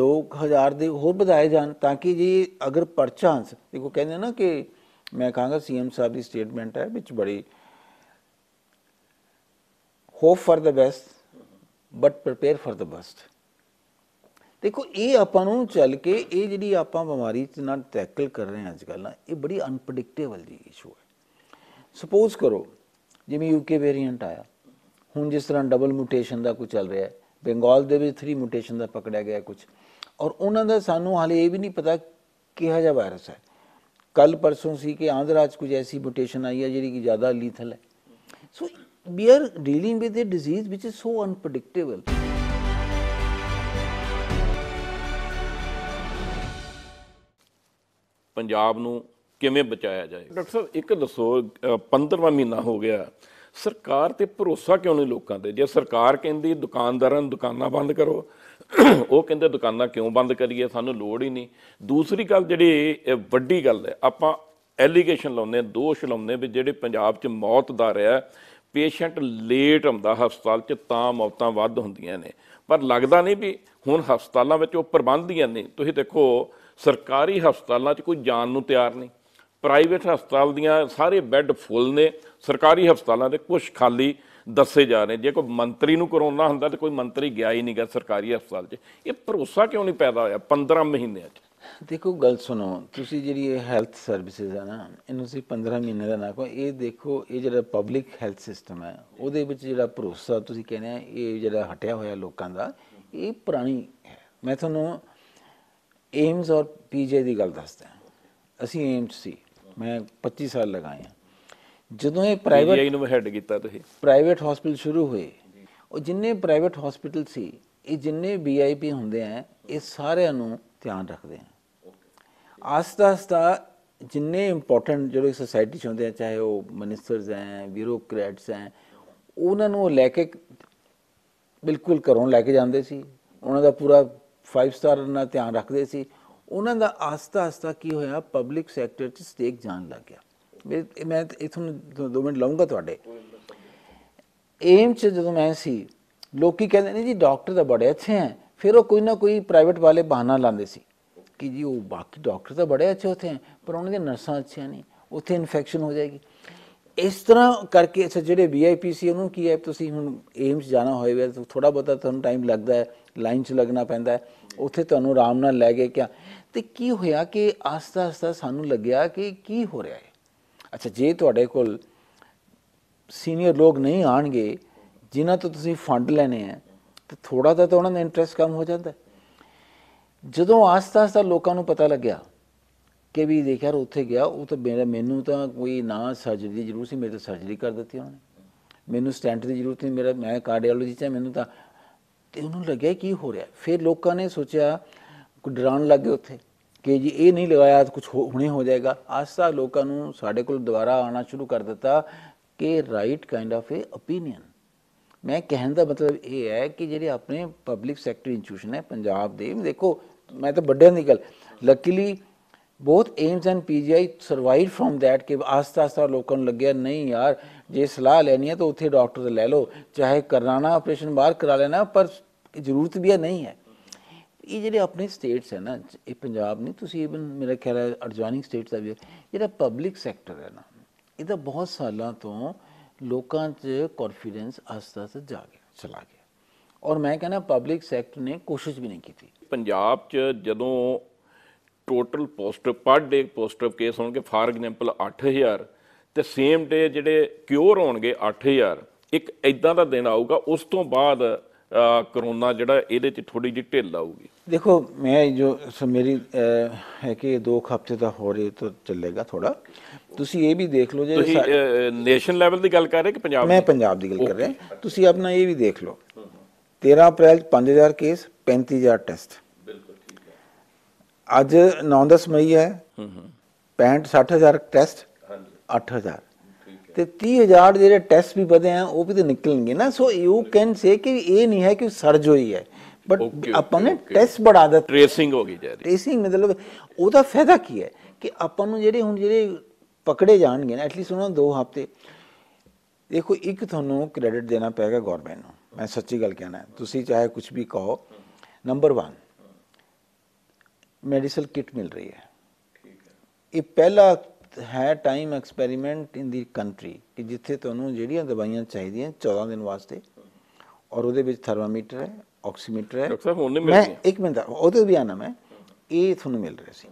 2000 ਦੇ ਹੋਰ ਵਧਾਏ ਜਾਣ ਤਾਂ ਕਿ ਜੀ ਅਗਰ ਪਰਚਾਂਸ ਦੇਖੋ ਕਹਿੰਦੇ ਨਾ ਕਿ ਮੈਂ ਕਹਾਂਗਾ ਸੀਐਮ ਸਾਹਿਬ ਦੀ ਸਟੇਟਮੈਂਟ ਹੈ ਵਿੱਚ ਬੜੀ hope for the best but prepare for the worst ਦੇਖੋ ਇਹ ਆਪਾਂ ਨੂੰ ਚੱਲ ਕੇ ਇਹ ਜਿਹੜੀ ਆਪਾਂ ਬਿਮਾਰੀ ਚ ਨਾਲ ਟੈਕਲ ਕਰ ਰਹੇ ਹਾਂ ਅੱਜ ਕੱਲ ਇਹ ਬੜੀ ਅਨਪ੍ਰੈਡਿਕਟੇਬਲ ਜੀ ਇਸ਼ੂ ਹੈ ਸਪੋਜ਼ ਕਰੋ ਜਿਵੇਂ ਯੂਕੇ ਵੇਰੀਐਂਟ ਆਇਆ ਹੁਣ ਜਿਸ ਤਰ੍ਹਾਂ ਡਬਲ ਮਿਊਟੇਸ਼ਨ ਦਾ ਕੁਝ ਚੱਲ ਰਿਹਾ ਹੈ ਬੰਗਾਲ ਦੇ ਵਿੱਚ 3 ਮਿਊਟੇਸ਼ਨ ਦਾ ਪਕੜਿਆ ਗਿਆ ਕੁਝ ਔਰ ਉਹਨਾਂ ਦਾ ਸਾਨੂੰ ਹਾਲੇ ਇਹ ਵੀ ਨਹੀਂ ਪਤਾ ਕਿਹਾ ਜਾ ਵਾਇਰਸ ਹੈ ਕੱਲ ਪਰਸੋਂ ਸੀ ਕਿ ਆਂਧਰਾ 'ਚ ਕੁਝ ਐਸੀ ਮਿਊਟੇਸ਼ਨ ਆਈ ਹੈ ਜਿਹੜੀ ਕਿ ਜ਼ਿਆਦਾ ਲੀਥਲ ਹੈ so we are dealing with a disease which is so unpredictable Punjab ਨੂੰ ਕਿਵੇਂ ਬਚਾਇਆ ਜਾਏ ਡਾਕਟਰ ਸਾਹਿਬ ਇੱਕ ਦੱਸੋ 15ਵਾਂ ਮਹੀਨਾ ਹੋ ਗਿਆ ਸਰਕਾਰ ਤੇ ਭਰੋਸਾ ਕਿਉਂ ਨਹੀਂ ਲੋਕਾਂ ਤੇ ਜੇ ਸਰਕਾਰ ਕਹਿੰਦੀ ਦੁਕਾਨਦਾਰਾਂ ਨੂੰ ਦੁਕਾਨਾਂ ਬੰਦ ਕਰੋ ਉਹ ਕਹਿੰਦੇ ਦੁਕਾਨਾਂ ਕਿਉਂ ਬੰਦ ਕਰੀਏ ਸਾਨੂੰ ਲੋੜ ਹੀ ਨਹੀਂ ਦੂਸਰੀ ਗੱਲ ਜਿਹੜੀ ਵੱਡੀ ਗੱਲ ਹੈ ਆਪਾਂ ਐਲੀਗੇਸ਼ਨ ਲਾਉਂਦੇ ਆ ਦੋਸ਼ ਲਾਉਂਦੇ ਵੀ ਜਿਹੜੇ ਪੰਜਾਬ 'ਚ ਮੌਤ ਦਾ ਰਿਹਾ ਪੇਸ਼ੈਂਟ ਲੇਟ ਹੁੰਦਾ ਹਸਪਤਾਲ 'ਚ ਤਾਂ ਮੌਤਾਂ ਵੱਧ ਹੁੰਦੀਆਂ ਨੇ ਪਰ ਲੱਗਦਾ ਨਹੀਂ ਵੀ ਹੁਣ ਹਸਪਤਾਲਾਂ ਵਿੱਚ ਉਹ ਪ੍ਰਬੰਧ ਹੀ ਨਹੀਂ ਤੁਸੀਂ ਦੇਖੋ ਸਰਕਾਰੀ ਹਸਪਤਾਲਾਂ 'ਚ ਕੋਈ ਜਾਣ ਨੂੰ ਤਿਆਰ ਨਹੀਂ ਪ੍ਰਾਈਵੇਟ ਹਸਪਤਾਲ ਦੀਆਂ ਸਾਰੇ ਬੈੱਡ ਫੁੱਲ ਨੇ ਸਰਕਾਰੀ ਹਸਪਤਾਲਾਂ ਦੇ ਕੁਝ ਖਾਲੀ ਦੱਸੇ ਜਾ ਰਹੇ ਜੇ ਕੋਈ ਮੰਤਰੀ ਨੂੰ ਕਰੋਨਾ ਹੁੰਦਾ ਤੇ ਕੋਈ ਮੰਤਰੀ ਗਿਆ ਹੀ ਨਹੀਂ ਗਿਆ ਸਰਕਾਰੀ ਹਸਪਤਾਲ 'ਚ ਇਹ ਭਰੋਸਾ ਕਿਉਂ ਨਹੀਂ ਪੈਦਾ ਹੋਇਆ 15 ਮਹੀਨਿਆਂ 'ਚ ਦੇਖੋ ਗੱਲ ਸੁਣੋ ਤੁਸੀਂ ਜਿਹੜੀ ਇਹ ਹੈਲਥ ਸਰਵਿਸਿਜ਼ ਆ ਨਾ ਇਹਨੂੰ ਤੁਸੀਂ 15 ਮਹੀਨੇ ਦਾ ਨਾ ਕਹੋ ਇਹ ਦੇਖੋ ਇਹ ਜਿਹੜਾ ਪਬਲਿਕ ਹੈਲਥ ਸਿਸਟਮ ਹੈ ਉਹਦੇ ਵਿੱਚ ਜਿਹੜਾ ਭਰੋਸਾ ਤੁਸੀਂ ਕਹਿੰਦੇ ਆ ਇਹ ਜਿਹੜਾ ਹਟਿਆ ਹੋਇਆ ਲੋਕਾਂ ਦਾ ਇਹ ਪੁਰਾਣੀ ਹੈ ਮੈਂ ਤੁਹਾਨੂੰ ਏਮਸ ਔਰ ਪੀਜੇ ਦੀ ਗੱਲ ਦੱਸਦਾ ਅਸੀਂ ਏਮਸ ਸੀ ਮੈਂ 25 ਸਾਲ ਲਗਾਏ ਜਦੋਂ ਇਹ ਪ੍ਰਾਈਵੇਟ ਪੀਜੀਆਈ ਨੂੰ ਹੈਡ ਕੀਤਾ ਤੁਸੀਂ ਪ੍ਰਾਈਵੇਟ ਹਸਪੀਟਲ ਸ਼ੁਰੂ ਹੋਏ ਉਹ ਜਿੰਨੇ ਪ੍ਰਾਈਵੇਟ ਹਸਪੀਟਲ ਸੀ ਇਹ ਜਿੰਨੇ ਵੀਆਈਪੀ ਹੁੰਦੇ ਆ ਇਹ ਸਾਰਿਆਂ ਨੂੰ ਧਿਆਨ ਰੱਖਦੇ ਆ ਆਸਤਾ ਆਸਤਾ ਜਿੰਨੇ ਇੰਪੋਰਟੈਂਟ ਜਿਹੜੇ ਸੋਸਾਇਟੀ ਚ ਹੁੰਦੇ ਆ ਚਾਹੇ ਉਹ ਮਨਿਸਟਰਸ ਐ ਬਿਊਰੋਕਰੇਟਸ ਐ ਉਹਨਾਂ ਨੂੰ ਲੈ ਕੇ ਬਿਲਕੁਲ ਘਰੋਂ ਲੈ ਕੇ ਜਾਂਦੇ ਸੀ ਉਹਨਾਂ ਦਾ ਪੂਰਾ 5 ਸਟਾਰ ਨਾਲ ਧਿਆਨ ਰੱਖਦੇ ਸੀ ਉਹਨਾਂ ਦਾ ਆਸਤਾ ਆਸਤਾ ਕੀ ਹੋਇਆ ਪਬਲਿਕ ਸੈਕਟਰ 'ਚ ਸਟੇਕ ਜਾਣ ਲੱਗ ਗਿਆ ਮੈਂ ਇਥੋਂ 2 ਮਿੰਟ ਲਾਉਂਗਾ ਤੁਹਾਡੇ ਏਮ 'ਚ ਜਦੋਂ ਮੈਂ ਸੀ ਲੋਕੀ ਕਹਿੰਦੇ ਨੇ ਜੀ ਡਾਕਟਰ ਤਾਂ ਬੜੇ ਅੱਛੇ ਹਨ ਫਿਰ ਉਹ ਕੋਈ ਨਾ ਕੋਈ ਪ੍ਰਾਈਵੇਟ ਵਾਲੇ ਬਹਾਨਾ ਲਾਉਂਦੇ ਸੀ ਕਿ ਜੀ ਉਹ ਬਾਕੀ ਡਾਕਟਰ ਤਾਂ ਬੜੇ ਅੱਛੇ ਹੁੰਦੇ ਹਨ ਪਰ ਉਹਨਾਂ ਦੇ ਨਰਸਾਂ ਅੱਛੀਆਂ ਨਹੀਂ ਉੱਥੇ ਇਨਫੈਕਸ਼ਨ ਹੋ ਜਾਏਗੀ ਇਸ ਤਰ੍ਹਾਂ ਕਰਕੇ ਅਸਾ ਜਿਹੜੇ ਵੀਆਈਪੀ ਸੀ ਉਹਨੂੰ ਕੀ ਹੈ ਤੁਸੀਂ ਹੁਣ ਏਮਸ ਜਾਣਾ ਹੋਏਗਾ ਤਾਂ ਥੋੜਾ ਬਹੁਤਾ ਤੁਹਾਨੂੰ ਟਾਈਮ ਲੱਗਦਾ ਹੈ ਲਾਈਨ 'ਚ ਲੱਗਣਾ ਪੈਂਦਾ ਹੈ ਉੱਥੇ ਤੁਹਾਨੂੰ ਆਰਾਮ ਨਾਲ ਲੈ ਕੇ ਕਿਆ ਤੇ ਕੀ ਹੋਇਆ ਕਿ ਆਸਤਾ ਆਸਤਾ ਸਾਨੂੰ ਲੱਗਿਆ ਕਿ ਕੀ ਹੋ ਰਿਹਾ ਹੈ ਅੱਛਾ ਜੇ ਤੁਹਾਡੇ ਕੋਲ ਸੀਨੀਅਰ ਲੋਕ ਨਹੀਂ ਆਣਗੇ ਜਿਨ੍ਹਾਂ ਤੋਂ ਤੁਸੀਂ ਫੰਡ ਲੈਣੇ ਆ ਤੇ ਥੋੜਾ ਤਾਂ ਉਹਨਾਂ ਦਾ ਇੰਟਰਸਟ ਕਮ ਹੋ ਜਾਂਦਾ ਜਦੋਂ ਆਸਤਾ ਆਸਤਾ ਲੋਕਾਂ ਨੂੰ ਪਤਾ ਲੱਗਿਆ ਕਿ ਵੀ ਦੇਖਿਆ ਉੱਥੇ ਗਿਆ ਉਹ ਤਾਂ ਮੈਨੂੰ ਤਾਂ ਕੋਈ ਨਾ ਸਰਜਰੀ ਦੀ ਜ਼ਰੂਰ ਸੀ ਮੇਰੇ ਤਾਂ ਸਰਜਰੀ ਕਰ ਦਿੱਤੀ ਉਹਨਾਂ ਨੇ ਮੈਨੂੰ ਸਟੈਂਟ ਦੀ ਜ਼ਰੂਰਤ ਨਹੀਂ ਮੇਰਾ ਮੈਂ ਕਾਰਡੀਓਲੋਜੀ ਚ ਮੈਨੂੰ ਤਾਂ ਤੇ ਉਹਨੂੰ ਲੱਗਿਆ ਕੀ ਹੋ ਰਿਹਾ ਫਿਰ ਲੋਕਾਂ ਨੇ ਸੋਚਿਆ ਕੋ ਡਰਾਉਣ ਲੱਗੇ ਉੱਥੇ ਕਿ ਜੀ ਇਹ ਨਹੀਂ ਲਗਾਇਆ ਤਾਂ ਕੁਝ ਹੁਣੇ ਹੋ ਜਾਏਗਾ ਆਸਾ ਲੋਕਾਂ ਨੂੰ ਸਾਡੇ ਕੋਲ ਦੁਬਾਰਾ ਆਉਣਾ ਸ਼ੁਰੂ ਕਰ ਦਿੱਤਾ ਕਿ right kind of a opinion ਮੈਂ ਕਹਿਣ ਦਾ ਮਤਲਬ ਇਹ ਹੈ ਕਿ ਜਿਹੜੇ ਆਪਣੇ ਪਬਲਿਕ ਸੈਕਟਰ ਇੰਸਟੀਟਿਊਸ਼ਨ ਹੈ ਪੰਜਾਬ ਦੇ ਦੇਖੋ ਮੈਂ ਤਾਂ ਵੱਡਿਆਂ ਦੀ ਗੱਲ luckily both AIIMS and PGI survive from that ਕਿ ਆਸਤਾ-ਆਸਤਾ ਲੋਕਾਂ ਨੂੰ ਲੱਗਿਆ ਨਹੀਂ ਯਾਰ ਜੇ ਸਲਾਹ ਲੈਣੀ ਹੈ ਤਾਂ ਉੱਥੇ ਡਾਕਟਰ ਤੋਂ ਲੈ ਲਓ ਚਾਹੇ ਕਰਾਣਾ ਆਪਰੇਸ਼ਨ ਬਾਹਰ ਕਰਾ ਲੈਣਾ ਪਰ ਜ਼ਰੂਰਤ ਵੀ ਨਹੀਂ ਹੈ ਇਹ ਜਿਹੜੇ ਆਪਣੇ ਸਟੇਟਸ ਹੈ ਨਾ ਇਹ ਪੰਜਾਬ ਨਹੀਂ ਤੁਸੀਂ ਇਵਨ ਮੇਰਾ ਖਿਆਲ ਹੈ ਅਡਜੋਇਨਿੰਗ ਸਟੇਟਸ ਦਾ ਵੀ ਹੈ ਜਿਹੜਾ ਪਬਲਿਕ ਸੈਕਟਰ ਹੈ ਨਾ ਇਹਦਾ ਬਹੁਤ ਸਾਲਾਂ ਤੋਂ ਲੋਕਾਂ 'ਚ ਕੌਨਫੀਡੈਂਸ ਆਸਤਾ ਸੇ ਜਾ ਗਿਆ ਚਲਾ ਗਿਆ ਔਰ ਮੈਂ ਕਹਿੰਦਾ ਪਬਲਿਕ ਸੈਕਟਰ ਨੇ ਕੋਸ਼ਿਸ਼ ਵੀ ਨਹੀਂ ਕੀਤੀ ਪੰਜਾਬ 'ਚ ਜਦੋਂ ਟੋਟਲ ਪੋਸਟਿਵ ਪਰ ਡੇ ਪੋਜ਼ਿਟਿਵ ਕੇਸ ਹੋਣਗੇ ਫਾਰ ਐਗਜ਼ਾਮਪਲ 8000 ਤੇ ਸੇਮ ਡੇ ਜਿਹੜੇ ਕਿਉਰ ਹੋਣਗੇ 8000 ਇੱਕ ਐਦਾਂ ਦਾ ਦਿਨ ਆਊਗਾ ਉਸ ਤੋਂ ਬਾਅਦ ਕਰੋਨਾ ਜਿਹੜਾ ਇਹਦੇ 'ਚ ਥੋੜੀ ਜਿਹੀ ਢਿੱਲ ਆਊਗੀ ਦੇਖੋ ਮੈਂ ਜੋ ਮੇਰੀ ਹੈ ਕਿ 2 ਹਫ਼ਤੇ ਦਾ ਹੋ ਰਹੀ ਤਾਂ ਚੱਲੇਗਾ ਥੋੜਾ ਤੁਸੀਂ ਇਹ ਵੀ ਦੇਖ ਲਓ ਜੇ ਤੁਸੀਂ ਨੈਸ਼ਨ ਲੈਵਲ ਦੀ ਗੱਲ ਕਰ ਰਹੇ ਕਿ ਪੰਜਾਬ ਮੈਂ ਪੰਜਾਬ ਦੀ ਗੱਲ ਕਰ ਰਿਹਾ ਤੁਸੀਂ ਆਪਣਾ ਇਹ ਵੀ ਦੇਖ ਲਓ 13 ਅਪ੍ਰੈਲ 5000 ਕੇਸ 35000 ਟੈਸਟ ਬਿਲਕੁਲ ਠੀਕ ਹੈ ਅੱਜ 9-10 ਮਈ ਹੈ ਹੂੰ ਹੂੰ 65 60000 ਟੈਸਟ ਹਾਂਜੀ 8000 ਤੇ 30000 ਜਿਹੜੇ ਟੈਸਟ ਵੀ ਵਧੇ ਆ ਉਹ ਵੀ ਤੇ ਨਿਕਲਣਗੇ ਨਾ ਸੋ ਯੂ ਕੈਨ ਸੇ ਕਿ ਇਹ ਨਹੀਂ ਹੈ ਕਿ ਸਰਜ ਹੋਈ ਹੈ ਬਟ ਆਪਾਂ ਨੇ ਟੈਸਟ ਬੜਾ ਦਿੱਤਾ ਟ੍ਰੇਸਿੰਗ ਹੋ ਗਈ ਜਾ ਰਹੀ ਟ੍ਰੇਸਿੰਗ ਮਤਲਬ ਉਹਦਾ ਫਾਇਦਾ ਕੀ ਹੈ ਕਿ ਆਪਾਂ ਨੂੰ ਜਿਹੜੇ ਹੁਣ ਜਿਹੜੇ ਪਕੜੇ ਜਾਣਗੇ ਨਾ ਐਟਲੀਸਟ ਉਹਨਾਂ ਦੋ 2 ਹਫ਼ਤੇ ਦੇਖੋ ਇੱਕ ਤੁਹਾਨੂੰ ਕ੍ਰੈਡਿਟ ਦੇਣਾ ਪੈਗਾ ਗਵਰਨਮੈਂਟ ਨੂੰ ਮੈਂ ਸੱਚੀ ਗੱਲ ਕਹਿਣਾ ਤੁਸੀਂ ਚਾਹੇ ਕੁਝ ਵੀ ਕਹੋ ਨੰਬਰ 1 ਮੈਡੀਕਲ ਕਿਟ ਮਿਲ ਰਹੀ ਹੈ ਇਹ ਪਹਿਲਾ ਹੈ time experiment in the country ਕਿ ਜਿੱਥੇ ਤੁਹਾਨੂੰ ਜਿਹੜੀਆਂ ਦਵਾਈਆਂ ਚਾਹੀਦੀਆਂ 14 ਦਿਨ ਵਾਸਤੇ ਔਰ ਉਹਦੇ ਵਿੱਚ ਥਰਮਾਮੀਟਰ ਹੈ ਆਕਸੀਮੀਟਰ ਹੈ ਡਾਕਟਰ ਸਾਹਿਬ ਹੁਣ ਨਹੀਂ ਮੈਂ ਇੱਕ ਮਿੰਟ ਦਾ- ਉਹਦੇ ਵੀ ਆਣਾ ਮੈਂ ਇਹ ਤੁਹਾਨੂੰ ਮਿਲ ਰਿਹਾ ਸੀ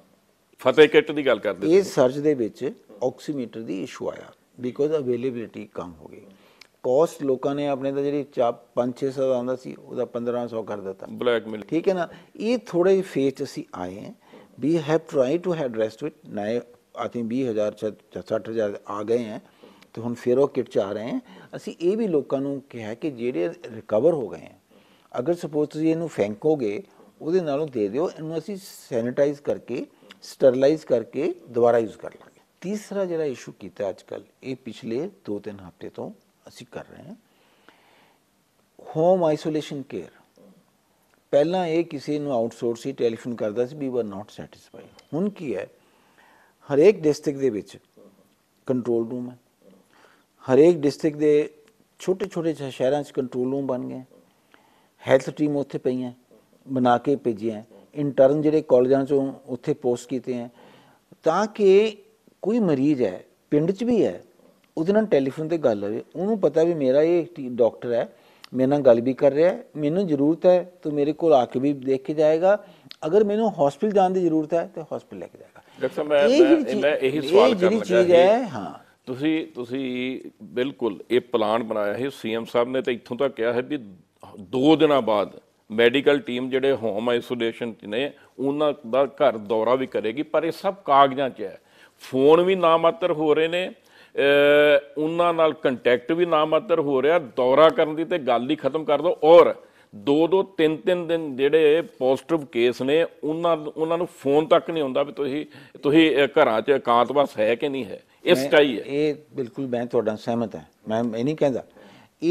ਫਤਿਹ ਕਿੱਟ ਦੀ ਗੱਲ ਕਰਦੇ ਸੀ। ਇਹ ਸਰਜ ਦੇ ਵਿੱਚ ਆਕਸੀਮੀਟਰ ਦੀ ਇਸ਼ੂ ਆਇਆ ਬਿਕੋਜ਼ ਅਵੇਲੇਬਿਲਟੀ ਕਮ ਹੋ ਗਈ ਕੋਸਟ ਲੋਕਾਂ ਨੇ ਆਪਣੇ ਦਾ ਜਿਹੜੀ 5-600 ਦਾ ਆਉਂਦਾ ਸੀ ਉਹਦਾ 1500 ਕਰ ਦਿੱਤਾ ਬਲੈਕ ਮਿਲ ਠੀਕ ਹੈ ਨਾ ਇਹ ਥੋੜੇ ਫੇਸ 'ਚ ਅਸੀਂ ਆਏ ਹਾਂ we have try to address it with ਨਾਈ ਥਿੰਕ 20000 60000 ਆ ਗਏ ਹੈ ਤੇ ਹੁਣ ਫਿਰ ਉਹ ਕਿਟ ਚ ਆ ਰਹੇ ਹੈ ਅਸੀਂ ਇਹ ਵੀ ਲੋਕਾਂ ਨੂੰ ਕਿਹਾ ਕਿ ਜਿਹੜੇ ਰਿਕਵਰ ਹੋ ਗਏ ਹੈ ਅਗਰ ਸਪੋਜ਼ ਤੁਸੀਂ ਇਹਨੂੰ ਫੈਂਕੋਗੇ ਉਹਦੇ ਨਾਲੋਂ ਦੇ ਦਿਓ ਇਹਨੂੰ ਅਸੀਂ ਸੈਨੀਟਾਈਜ਼ ਕਰਕੇ ਸਟਰਲਾਈਜ਼ ਕਰਕੇ ਦੁਬਾਰਾ ਯੂਜ਼ ਕਰ ਲਾਂਗੇ ਤੀਸਰਾ ਜਿਹੜਾ ਇਸ਼ੂ ਕੀਤਾ ਅੱਜ ਕੱਲ ਇਹ ਪਿਛਲੇ 2-3 ਹਫ਼ਤੇ ਤੋਂ ਅਸੀਂ ਕਰ ਰਹੇ ਹਾਂ ਹੋਮ ਆਈਸੋਲੇਸ਼ਨ ਕੇਅਰ ਪਹਿਲਾਂ ਇਹ ਕਿਸੇ ਨੂੰ ਆਊਟਸੋਰਸ ਹੀ ਟੈਲੀਫੋਨ ਕਰਦਾ ਸੀ ਵੀ ਵਰ ਨਾਟ ਸੈਟੀਸਫਾਈਡ ਹੁਣ ਕੀ ਹੈ ਹਰੇਕ ਡਿਸਟ੍ਰਿਕਟ ਦੇ ਵਿੱਚ ਕੰਟਰੋਲ ਰੂਮ ਹੈ ਹਰੇਕ ਡਿਸਟ੍ਰਿਕਟ ਦੇ ਛੋਟੇ ਛੋਟੇ ਸ਼ਹਿਰਾਂ 'ਚ ਕੰਟਰੋਲ ਰੂਮ ਬਣ ਗਏ ਹੈਲਥ ਟੀਮ ਉੱਥੇ ਪਈਆਂ ਬਣਾ ਕੇ ਭੇਜੀਆਂ ਇੰਟਰਨ ਜਿਹੜੇ ਕਾਲਜਾਂ ਚੋਂ ਉੱਥੇ ਪੋਸਟ ਕੀਤੇ ਆ ਤਾਂ ਕਿ ਕੋਈ ਮਰੀਜ਼ ਹੈ ਪਿੰਡ 'ਚ ਵੀ ਹੈ ਉਹਦੇ ਨਾਲ ਟੈਲੀਫੋਨ ਤੇ ਗੱਲ ਹੋਵੇ ਉਹਨੂੰ ਪਤਾ ਵੀ ਮੇਰਾ ਇਹ ਡਾਕਟਰ ਹੈ ਮੇਰੇ ਨਾਲ ਗੱਲ ਵੀ ਕਰ ਰਿਹਾ ਮੈਨੂੰ ਜ਼ਰੂਰਤ ਹੈ ਤਾਂ ਮੇਰੇ ਕੋਲ ਆ ਕੇ ਵੀ ਦੇਖ ਕੇ ਜਾਏਗਾ ਅਗਰ ਮੈਨੂੰ ਹਸਪੀਟਲ ਜਾਣ ਦੀ ਜ਼ਰੂਰਤ ਹੈ ਤਾਂ ਹਸਪੀਟਲ ਲੈ ਕੇ ਜਾਏਗਾ ਡਾਕਟਰ ਮੈਂ ਮੈਂ ਇਹੀ ਸਵਾਲ ਕਰਨ ਲੱਗਾ ਹੈ ਹਾਂ ਤੁਸੀਂ ਤੁਸੀਂ ਬਿਲਕੁਲ ਇਹ ਪਲਾਨ ਬਣਾਇਆ ਹੈ ਸੀਐਮ ਸਾਹਿਬ ਨੇ ਤਾਂ ਇੱਥੋਂ ਤੱਕ ਕਿਹਾ ਹੈ ਵੀ ਦੋ ਦਿਨਾਂ ਬਾਅਦ ਮੈਡੀਕਲ ਟੀਮ ਜਿਹੜੇ ਹੋਮ ਆਈਸੋਲੇਸ਼ਨ 'ਚ ਨੇ ਉਹਨਾਂ ਦਾ ਘਰ ਦੌਰਾ ਵੀ ਕਰੇਗੀ ਪਰ ਇਹ ਸਭ ਕਾਗਜ਼ਾਂ 'ਚ ਹੈ ਫੋਨ ਵੀ ਨਾਮਾਤਰ ਹੋ ਰਹੇ ਨੇ ਉਹਨਾਂ ਨਾਲ ਕੰਟੈਕਟ ਵੀ ਨਾਮਾਤਰ ਹੋ ਰਿਹਾ ਦੌਰਾ ਕਰਨ ਦੀ ਤੇ ਗੱਲ ਹੀ ਖਤਮ ਕਰ ਦੋ ਔਰ ਦੋ ਦੋ ਤਿੰਨ ਤਿੰਨ ਦਿਨ ਜਿਹੜੇ ਪੋਜ਼ਿਟਿਵ ਕੇਸ ਨੇ ਉਹਨਾਂ ਉਹਨਾਂ ਨੂੰ ਫੋਨ ਤੱਕ ਨਹੀਂ ਹੁੰਦਾ ਵੀ ਤੁਸੀਂ ਤੁਸੀਂ ਘਰਾਂ 'ਚ ਇਕਾਂਤਵਾਸ ਹੈ ਕਿ ਨਹੀਂ ਹੈ ਇਸ ਟਾਈ ਹੈ ਇਹ ਬਿਲਕੁਲ ਮੈਂ ਤੁਹਾਡਾ ਸਹਿਮਤ ਹਾਂ ਮੈਂ ਇਹ ਨਹੀਂ ਕਹਿੰਦਾ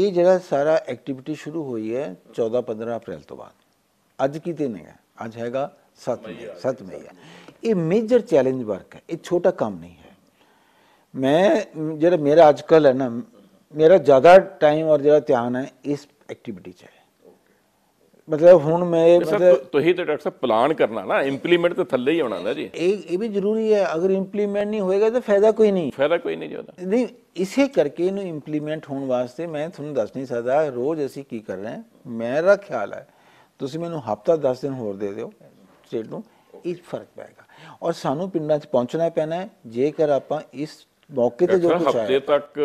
ਇਹ ਜਿਹੜਾ ਸਾਰਾ ਐਕਟੀਵਿਟੀ ਸ਼ੁਰੂ ਹੋਈ ਹੈ 14 15 ਅਪ੍ਰੈਲ ਤੋਂ ਬਾਅਦ ਅੱਜ ਕੀ ਦਿਨ ਹੈ ਅੱਜ ਹੈਗਾ 7 ਮਈ 7 ਮਈ ਹੈ ਇਹ ਮੇਜਰ ਚੈਲੰਜ ਵਰਕ ਹੈ ਇਹ ਛੋਟਾ ਕੰਮ ਨਹੀਂ ਹੈ ਮੈਂ ਜਿਹੜਾ ਮੇਰਾ ਕੱਲ ਹੈ ਨਾ ਮੇਰਾ ਜ਼ਿਆਦਾ ਟਾਈਮ ਔਰ ਜਿਹੜਾ ਧਿਆਨ ਹੈ ਇਸ ਐਕਟੀਵਿਟੀ 'ਚ ਹੈ ਮਤਲਬ ਹੁਣ ਮੈਂ ਇਹ ਮਤਲਬ ਤੁਸੀਂ ਤੇ ਡਾਕਟਰ ਸਾਹਿਬ ਪਲਾਨ ਕਰਨਾ ਨਾ ਇੰਪਲੀਮੈਂਟ ਤੇ ਥੱਲੇ ਹੀ ਆਉਣਾ ਨਾ ਜੀ ਇਹ ਇਹ ਵੀ ਜ਼ਰੂਰੀ ਹੈ ਅਗਰ ਇੰਪਲੀਮੈਂਟ ਨਹੀਂ ਹੋਏਗਾ ਤਾਂ ਫਾਇਦਾ ਕੋਈ ਨਹੀਂ ਫਾਇਦਾ ਕੋਈ ਨਹੀਂ ਜੀ ਉਹਦਾ ਨਹੀਂ ਇਸੇ ਕਰਕੇ ਇਹਨੂੰ ਇੰਪਲੀਮੈਂਟ ਹੋਣ ਵਾਸਤੇ ਮੈਂ ਤੁਹਾਨੂੰ ਦੱਸ ਨਹੀਂ ਸਕਦਾ ਰੋਜ਼ ਅਸੀਂ ਕੀ ਕਰ ਰਹੇ ਹਾਂ ਮੇਰਾ ਖਿਆਲ ਹੈ ਤੁਸੀਂ ਮੈਨੂੰ ਹਫਤਾ 10 ਦਿਨ ਹੋਰ ਦੇ ਦਿਓ ਸਟੇਟ ਨੂੰ ਇਹ ਫਰਕ ਪੈਗਾ ਔਰ ਸਾਨੂੰ ਪਿੰਡਾਂ 'ਚ ਪਹੁੰਚਣਾ ਪੈਣਾ ਹੈ ਜੇਕਰ ਆਪਾਂ ਇਸ ਮੌਕੇ ਤੇ ਜੋ ਕੁਝ ਹੈ ਹਫਤੇ ਤੱਕ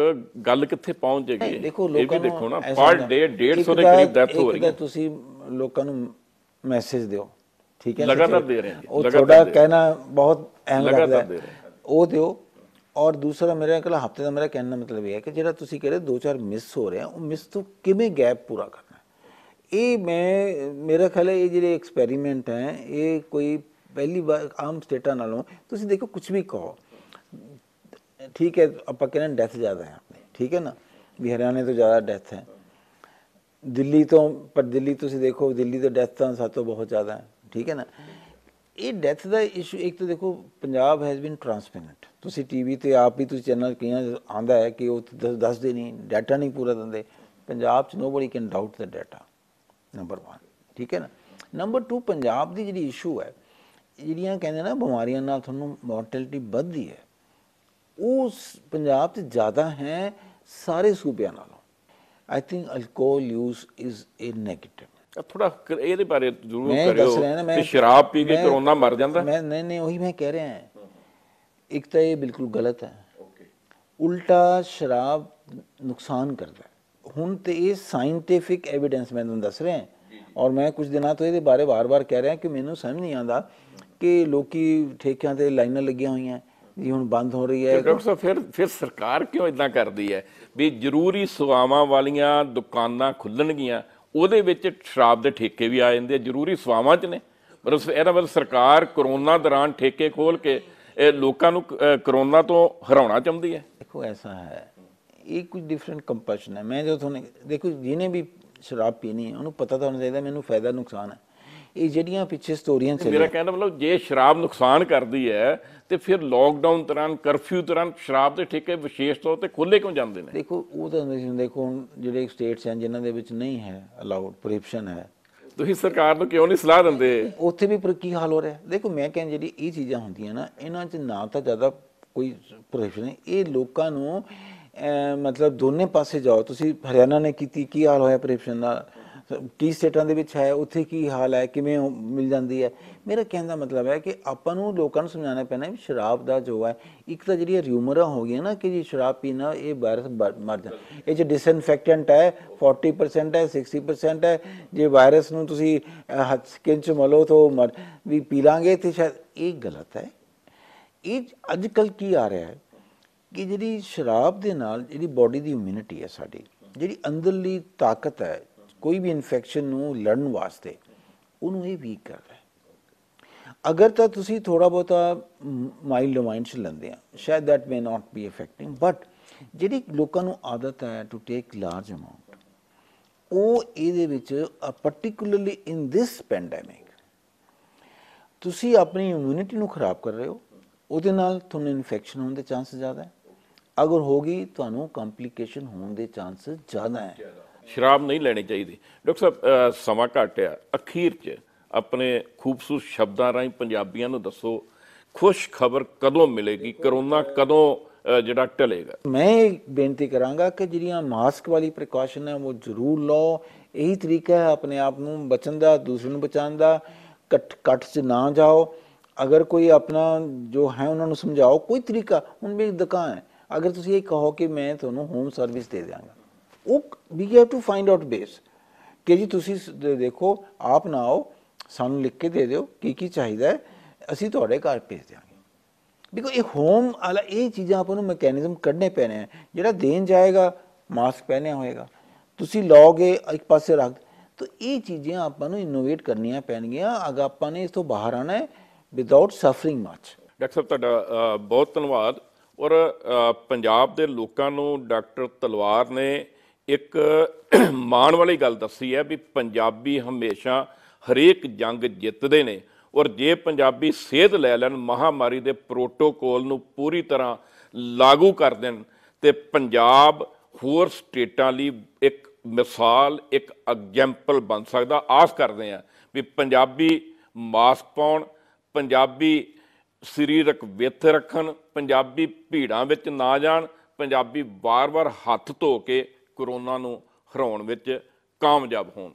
ਗੱਲ ਕਿੱਥੇ ਪਹੁੰਚ ਜੇਗੀ ਦੇਖੋ ਲੋਕਾਂ ਦੇਖੋ ਨਾ ਪਰ ਡੇ 150 ਦੇ ਕਰੀਬ ਡੈਥ ਹੋ ਰਹੀ ਹੈ ਤੁਸੀਂ ਲੋਕਾਂ ਨੂੰ ਮੈਸੇਜ ਦਿਓ ਠੀਕ ਹੈ ਲਗਾਤਾਰ ਦੇ ਰਹੇ ਹਾਂ ਉਹ ਤੁਹਾਡਾ ਕਹਿਣਾ ਬਹੁਤ ਅਹਿਮ ਲੱਗਦਾ ਉਹ ਦਿਓ ਔਰ ਦੂਸਰਾ ਮੇਰੇ ਕੋਲ ਹਫਤੇ ਦਾ ਮੇਰਾ ਕਹਿਣਾ ਮਤਲਬ ਇਹ ਹੈ ਕਿ ਜਿਹੜਾ ਤੁਸੀਂ ਕਹਿੰਦੇ ਦੋ ਚਾਰ ਮਿਸ ਹੋ ਰਿਹਾ ਉਹ ਮਿਸ ਤੋਂ ਕਿਵੇਂ ਗੈਪ ਪੂਰਾ ਕਰਨਾ ਇਹ ਮੈਂ ਮੇਰੇ ਖਿਆਲ ਹੈ ਇਹ ਜਿਹੜੇ ਐਕਸਪੈਰੀਮੈਂਟ ਹੈ ਇਹ ਕੋਈ ਪਹਿਲੀ ਵਾਰ ਆਮ ਸਟੇਟਾਂ ਨਾਲੋਂ ਤੁਸੀਂ ਦੇਖੋ ਕੁਝ ਵੀ ਕਹੋ ਠੀਕ ਹੈ ਆਪਾਂ ਕਹਿੰਦੇ ਡੈਥ ਜ਼ਿਆਦਾ ਹੈ ਆਪਣੇ ਠੀਕ ਹੈ ਨਾ ਵੀ ਹਰਿਆਣੇ ਤੋਂ ਜ਼ਿਆਦਾ ਡੈਥ ਹੈ ਦਿੱਲੀ ਤੋਂ ਪਰ ਦਿੱਲੀ ਤੁਸੀਂ ਦੇਖੋ ਦਿੱਲੀ ਦੇ ਡੈਥ ਤਾਂ ਸਾਤੋਂ ਬਹੁਤ ਜ਼ਿਆਦਾ ਹੈ ਠੀਕ ਹੈ ਨਾ ਇਹ ਡੈਥ ਦਾ ਇਸ਼ੂ ਇੱਕ ਤਾਂ ਦੇਖੋ ਪੰਜਾਬ ਹੈਜ਼ ਬੀਨ ਟ੍ਰਾਂਸਪੇਰੈਂਟ ਤੁਸੀਂ ਟੀਵੀ ਤੇ ਆਪ ਵੀ ਤੁਸੀਂ ਚੈਨਲ ਕਿਹਾਂ ਆਂਦਾ ਹੈ ਕਿ ਉਹ ਦੱਸਦੇ ਨਹੀਂ ਡਾਟਾ ਨਹੀਂ ਪੂਰਾ ਦਿੰਦੇ ਪੰਜਾਬ 'ਚ nobody can doubt the data number 1 ਠੀਕ ਹੈ ਨਾ ਨੰਬਰ 2 ਪੰਜਾਬ ਦੀ ਜਿਹੜੀ ਇਸ਼ੂ ਹੈ ਜਿਹੜੀਆਂ ਕਹਿੰਦੇ ਨਾ ਬਿਮਾਰੀਆਂ ਨਾਲ ਤੁਹਾਨੂੰ ਮੋਰਟੈਲਿਟੀ ਵੱਧਦੀ ਹੈ ਉਸ ਪੰਜਾਬ ਤੇ ਜ਼ਿਆਦਾ ਹੈ ਸਾਰੇ ਸੂਬਿਆਂ ਨਾਲੋਂ I think alcohol use is a negative ਥੋੜਾ ਇਹਦੇ ਬਾਰੇ ਜ਼ਰੂਰ ਕਰਿਓ ਕਿ ਸ਼ਰਾਬ ਪੀ ਕੇ ਕਰੋਨਾ ਮਰ ਜਾਂਦਾ ਮੈਂ ਨਹੀਂ ਨਹੀਂ ਉਹੀ ਮੈਂ ਕਹਿ ਰਿਹਾ ਹਾਂ ਇੱਕ ਤਾਂ ਇਹ ਬਿਲਕੁਲ ਗਲਤ ਹੈ ਓਕੇ ਉਲਟਾ ਸ਼ਰਾਬ ਨੁਕਸਾਨ ਕਰਦਾ ਹੁਣ ਤੇ ਇਹ ਸਾਇੰਟਿਫਿਕ ਐਵੀਡੈਂਸ ਮੈਂ ਤੁਹਾਨੂੰ ਦੱਸ ਰਿਹਾ ਔਰ ਮੈਂ ਕੁਝ ਦਿਨਾਂ ਤੋਂ ਇਹਦੇ ਬਾਰੇ ਵਾਰ-ਵਾਰ ਕਹਿ ਰਿਹਾ ਕਿ ਮੈਨੂੰ ਸਮਝ ਨਹੀਂ ਆਉਂਦਾ ਕਿ ਲੋਕੀ ਠੇਕਿਆਂ ਤੇ ਲਾਈਨਾਂ ਲੱਗੀਆਂ ਹੋਈਆਂ ਇਹ ਹੁਣ ਬੰਦ ਹੋ ਰਹੀ ਹੈ ਡਾਕਟਰ ਸਾਹਿਬ ਫਿਰ ਫਿਰ ਸਰਕਾਰ ਕਿਉਂ ਇਦਾਂ ਕਰਦੀ ਹੈ ਵੀ ਜ਼ਰੂਰੀ ਸਵਾਵਾਂ ਵਾਲੀਆਂ ਦੁਕਾਨਾਂ ਖੁੱਲਣਗੀਆਂ ਉਹਦੇ ਵਿੱਚ ਸ਼ਰਾਬ ਦੇ ਠੇਕੇ ਵੀ ਆ ਜਾਂਦੇ ਆ ਜ਼ਰੂਰੀ ਸਵਾਵਾਂ 'ਚ ਨੇ ਪਰ ਉਸ ਇਹਦਾ ਮਤਲਬ ਸਰਕਾਰ ਕਰੋਨਾ ਦੌਰਾਨ ਠੇਕੇ ਖੋਲ ਕੇ ਇਹ ਲੋਕਾਂ ਨੂੰ ਕਰੋਨਾ ਤੋਂ ਹਰਾਉਣਾ ਚਾਹੁੰਦੀ ਹੈ ਦੇਖੋ ਐਸਾ ਹੈ ਇਹ ਕੁਝ ਡਿਫਰੈਂਟ ਕੰਪਸ਼ਨ ਹੈ ਮੈਂ ਜੋ ਤੁਹਾਨੂੰ ਦੇਖੋ ਜਿਹਨੇ ਵੀ ਸ਼ਰਾਬ ਪੀਣੀ ਹੈ ਉਹਨੂੰ ਪਤਾ ਤਾਂ ਹੋਣਾ ਚਾਹੀਦਾ ਮੈਨੂੰ ਫਾਇਦਾ ਨੁਕਸਾਨ ਹੈ ਇਹ ਜਿਹੜੀਆਂ ਪਿੱਛੇ ਸਟੋਰੀਆਂ ਚੱਲੀਆਂ ਮੇਰਾ ਕਹਿਣਾ ਮਤਲਬ ਜੇ ਸ਼ਰਾਬ ਨੁਕਸਾਨ ਕਰਦੀ ਹੈ ਤੇ ਫਿਰ ਲੋਕਡਾਊਨ ਤਰ੍ਹਾਂ ਕਰਫਿਊ ਤਰ੍ਹਾਂ ਸ਼ਰਾਬ ਦੇ ਠੇਕੇ ਵਿਸ਼ੇਸ਼ ਤੌਰ ਤੇ ਖੁੱਲੇ ਕਿਉਂ ਜਾਂਦੇ ਨੇ ਦੇਖੋ ਉਹ ਤਾਂ ਨਹੀਂ ਦੇਖੋ ਜਿਹੜੇ ਸਟੇਟਸ ਹਨ ਜਿਨ੍ਹਾਂ ਦੇ ਵਿੱਚ ਨਹੀਂ ਹੈ ਅਲਾਉਡ ਪ੍ਰੋਹਿਬਿਸ਼ਨ ਹੈ ਤੁਸੀਂ ਸਰਕਾਰ ਨੂੰ ਕਿਉਂ ਨਹੀਂ ਸਲਾਹ ਦਿੰਦੇ ਉੱਥੇ ਵੀ ਕੀ ਹਾਲ ਹੋ ਰਿਹਾ ਦੇਖੋ ਮੈਂ ਕਹਿੰਦਾ ਜਿਹੜੀ ਇਹ ਚੀਜ਼ਾਂ ਹੁੰਦੀਆਂ ਨਾ ਇਹਨਾਂ 'ਚ ਨਾ ਤਾਂ ਜ਼ਿਆਦਾ ਕੋਈ ਪ੍ਰੋਹਿਬਿਸ਼ਨ ਇਹ ਲੋਕਾਂ ਨੂੰ ਮਤਲਬ ਦੋਨੇ ਪਾਸੇ ਜਾਓ ਤੁਸੀਂ ਹਰਿਆਣਾ ਨੇ ਕੀਤੀ ਕੀ ਹਾਲ ਹੋਇਆ ਪ੍ਰੋਹਿਬਿਸ਼ਨ ਨਾਲ ਕੀ ਸਟੇਟਾਂ ਦੇ ਵਿੱਚ ਹੈ ਉੱਥੇ ਕੀ ਹਾਲ ਹੈ ਕਿਵੇਂ ਮਿਲ ਜਾਂਦੀ ਹੈ ਮੇਰਾ ਕਹਿਣ ਦਾ ਮਤਲਬ ਹੈ ਕਿ ਆਪਾਂ ਨੂੰ ਲੋਕਾਂ ਨੂੰ ਸਮਝਾਉਣਾ ਪੈਣਾ ਹੈ ਸ਼ਰਾਬ ਦਾ ਜੋ ਹੈ ਇੱਕ ਤਾਂ ਜਿਹੜੀ ਰਿਊਮਰਾਂ ਹੋ ਗਈਆਂ ਨਾ ਕਿ ਜੀ ਸ਼ਰਾਬ ਪੀਣਾ ਇਹ ਵਾਇਰਸ ਮਰ ਜਾਂਦਾ ਇਹ ਜੇ ਡਿਸਇਨਫੈਕਟੈਂਟ ਹੈ 40% ਹੈ 60% ਹੈ ਜੇ ਵਾਇਰਸ ਨੂੰ ਤੁਸੀਂ ਹੱਥ ਸਕਿਨ ਚ ਮਲੋ ਤਾਂ ਮਰ ਵੀ ਪੀ ਲਾਂਗੇ ਤੇ ਸ਼ਾਇਦ ਇਹ ਗਲਤ ਹੈ ਇਹ ਅੱਜ ਕੱਲ ਕੀ ਆ ਰਿਹਾ ਹੈ ਕਿ ਜਿਹੜੀ ਸ਼ਰਾਬ ਦੇ ਨਾਲ ਜਿਹੜੀ ਬਾਡੀ ਦੀ ਇਮਿਊਨਿਟੀ ਹੈ ਸਾਡੀ ਜਿਹੜੀ ਅੰਦਰਲੀ ਤਾਕਤ ਹੈ ਕੋਈ ਵੀ ਇਨਫੈਕਸ਼ਨ ਨੂੰ ਲੜਨ ਵਾਸਤੇ ਉਹਨੂੰ ਇਹ ਵੀਕ ਕਰਦਾ ਹੈ ਅਗਰ ਤਾਂ ਤੁਸੀਂ ਥੋੜਾ ਬਹੁਤਾ ਮਾਈਲਡ ਡੋਮਾਈਨ ਚ ਲੈਂਦੇ ਆ ਸ਼ਾਇਦ that may not be affecting but ਜਿਹੜੀ ਲੋਕਾਂ ਨੂੰ ਆਦਤ ਹੈ ਟੂ ਟੇਕ ਲਾਰਜ ਅਮਾਉਂਟ ਉਹ ਇਹਦੇ ਵਿੱਚ ਪਾਰਟਿਕੂਲਰਲੀ ਇਨ ਥਿਸ ਪੈਂਡੈਮਿਕ ਤੁਸੀਂ ਆਪਣੀ ਇਮਿਊਨਿਟੀ ਨੂੰ ਖਰਾਬ ਕਰ ਰਹੇ ਹੋ ਉਹਦੇ ਨਾਲ ਤੁਹਾਨੂੰ ਇਨਫੈਕਸ਼ਨ ਹੋਣ ਦੇ ਚਾਂਸ ਜ਼ਿਆਦਾ ਹੈ ਅਗਰ ਹੋ ਗਈ ਤੁਹਾਨੂੰ ਕੰਪਲਿਕੇਸ਼ਨ ਹੋਣ ਦੇ ਚਾਂਸ ਜ਼ਿਆਦਾ ਹੈ ਸ਼ਰਾਬ ਨਹੀਂ ਲੈਣੀ ਚਾਹੀਦੀ ਡਾਕਟਰ ਸਾਹਿਬ ਸਮਾਂ ਘਟਿਆ ਆ ਅਖੀਰ 'ਚ ਆਪਣੇ ਖੂਬਸੂਰਤ ਸ਼ਬਦਾਂ ਰਾਹੀਂ ਪੰਜਾਬੀਆਂ ਨੂੰ ਦੱਸੋ ਖੁਸ਼ ਖਬਰ ਕਦੋਂ ਮਿਲੇਗੀ ਕਰੋਨਾ ਕਦੋਂ ਜਿਹੜਾ ਟਲੇਗਾ ਮੈਂ ਬੇਨਤੀ ਕਰਾਂਗਾ ਕਿ ਜਿਹੜੀਆਂ ਮਾਸਕ ਵਾਲੀ ਪ੍ਰੀਕਾਸ਼ਨ ਹੈ ਉਹ ਜ਼ਰੂਰ ਲਓ ਇਹੀ ਤਰੀਕਾ ਹੈ ਆਪਣੇ ਆਪ ਨੂੰ ਬਚਣ ਦਾ ਦੂਸਰੇ ਨੂੰ ਬਚਾਉਣ ਦਾ ਕੱਟ ਕੱਟ 'ਚ ਨਾ ਜਾਓ ਅਗਰ ਕੋਈ ਆਪਣਾ ਜੋ ਹੈ ਉਹਨਾਂ ਨੂੰ ਸਮਝਾਓ ਕੋਈ ਤਰੀਕਾ ਹੁਣ ਵੀ ਦੁਕਾਨ ਹੈ ਅਗਰ ਤੁਸੀਂ ਇਹ ਕਹੋ ਕਿ ਮੈਂ ਤੁਹਾਨੂੰ ਹੋਮ ਸਰਵਿਸ ਦੇ ਦਿਆਂਗਾ ਉਹ we have to find out base ਕਿ ਜੀ ਤੁਸੀਂ ਦੇਖੋ ਆਪ ਨਾ ਆਓ ਸਾਨੂੰ ਲਿਖ ਕੇ ਦੇ ਦਿਓ ਕੀ ਕੀ ਚਾਹੀਦਾ ਹੈ ਅਸੀਂ ਤੁਹਾਡੇ ਘਰ ਭੇਜ ਦਿਆਂਗੇ ਬਿਕੋ ਇਹ ਹੋਮ ਵਾਲਾ ਇਹ ਚੀਜ਼ਾਂ ਆਪਾਂ ਨੂੰ ਮੈਕੈਨਿਜ਼ਮ ਕੱਢਨੇ ਪੈਣੇ ਆ ਜਿਹੜਾ ਦੇਣ ਜਾਏਗਾ ਮਾਸਕ ਪਹਿਨਿਆ ਹੋਏਗਾ ਤੁਸੀਂ ਲੋਗੇ ਇੱਕ ਪਾਸੇ ਰੱਖ ਤਾਂ ਇਹ ਚੀਜ਼ਾਂ ਆਪਾਂ ਨੂੰ ਇਨੋਵੇਟ ਕਰਨੀਆਂ ਪੈਣਗੀਆਂ ਅਗਰ ਆਪਾਂ ਨੇ ਇਸ ਤੋਂ ਬਾਹਰ ਆਣਾ ਹੈ ਵਿਦਆਊਟ ਸਫਰਿੰਗ ਮਚ ਡਾਕਟਰ ਸਾਹਿਬ ਤੁਹਾਡਾ ਬਹੁਤ ਧੰਨਵਾਦ ਔਰ ਪੰਜਾਬ ਦੇ ਲੋਕਾਂ ਨੂੰ ਡਾਕਟਰ ਤਲਵਾਰ ਨੇ ਇੱਕ ਮਾਣ ਵਾਲੀ ਗੱਲ ਦੱਸੀ ਹੈ ਵੀ ਪੰਜਾਬੀ ਹਮੇਸ਼ਾ ਹਰੇਕ ਜੰਗ ਜਿੱਤਦੇ ਨੇ ਔਰ ਜੇ ਪੰਜਾਬੀ ਸੇਧ ਲੈ ਲੈਣ ਮਹਾਮਾਰੀ ਦੇ ਪ੍ਰੋਟੋਕੋਲ ਨੂੰ ਪੂਰੀ ਤਰ੍ਹਾਂ ਲਾਗੂ ਕਰ ਦੇਣ ਤੇ ਪੰਜਾਬ ਹੋਰ ਸਟੇਟਾਂ ਲਈ ਇੱਕ ਮਿਸਾਲ ਇੱਕ ਐਗਜ਼ੈਂਪਲ ਬਣ ਸਕਦਾ ਆਸ ਕਰਦੇ ਆ ਵੀ ਪੰਜਾਬੀ ਮਾਸਕ ਪਾਉਣ ਪੰਜਾਬੀ ਸਰੀਰਕ ਵਿਥ ਰੱਖਣ ਪੰਜਾਬੀ ਭੀੜਾਂ ਵਿੱਚ ਨਾ ਜਾਣ ਪੰਜਾਬੀ ਵਾਰ-ਵਾਰ ਹੱਥ ਧੋ ਕੇ ਕਰੋਨਾ ਨੂੰ ਹਰਾਉਣ ਵਿੱਚ ਕਾਮਯਾਬ ਹੋਣ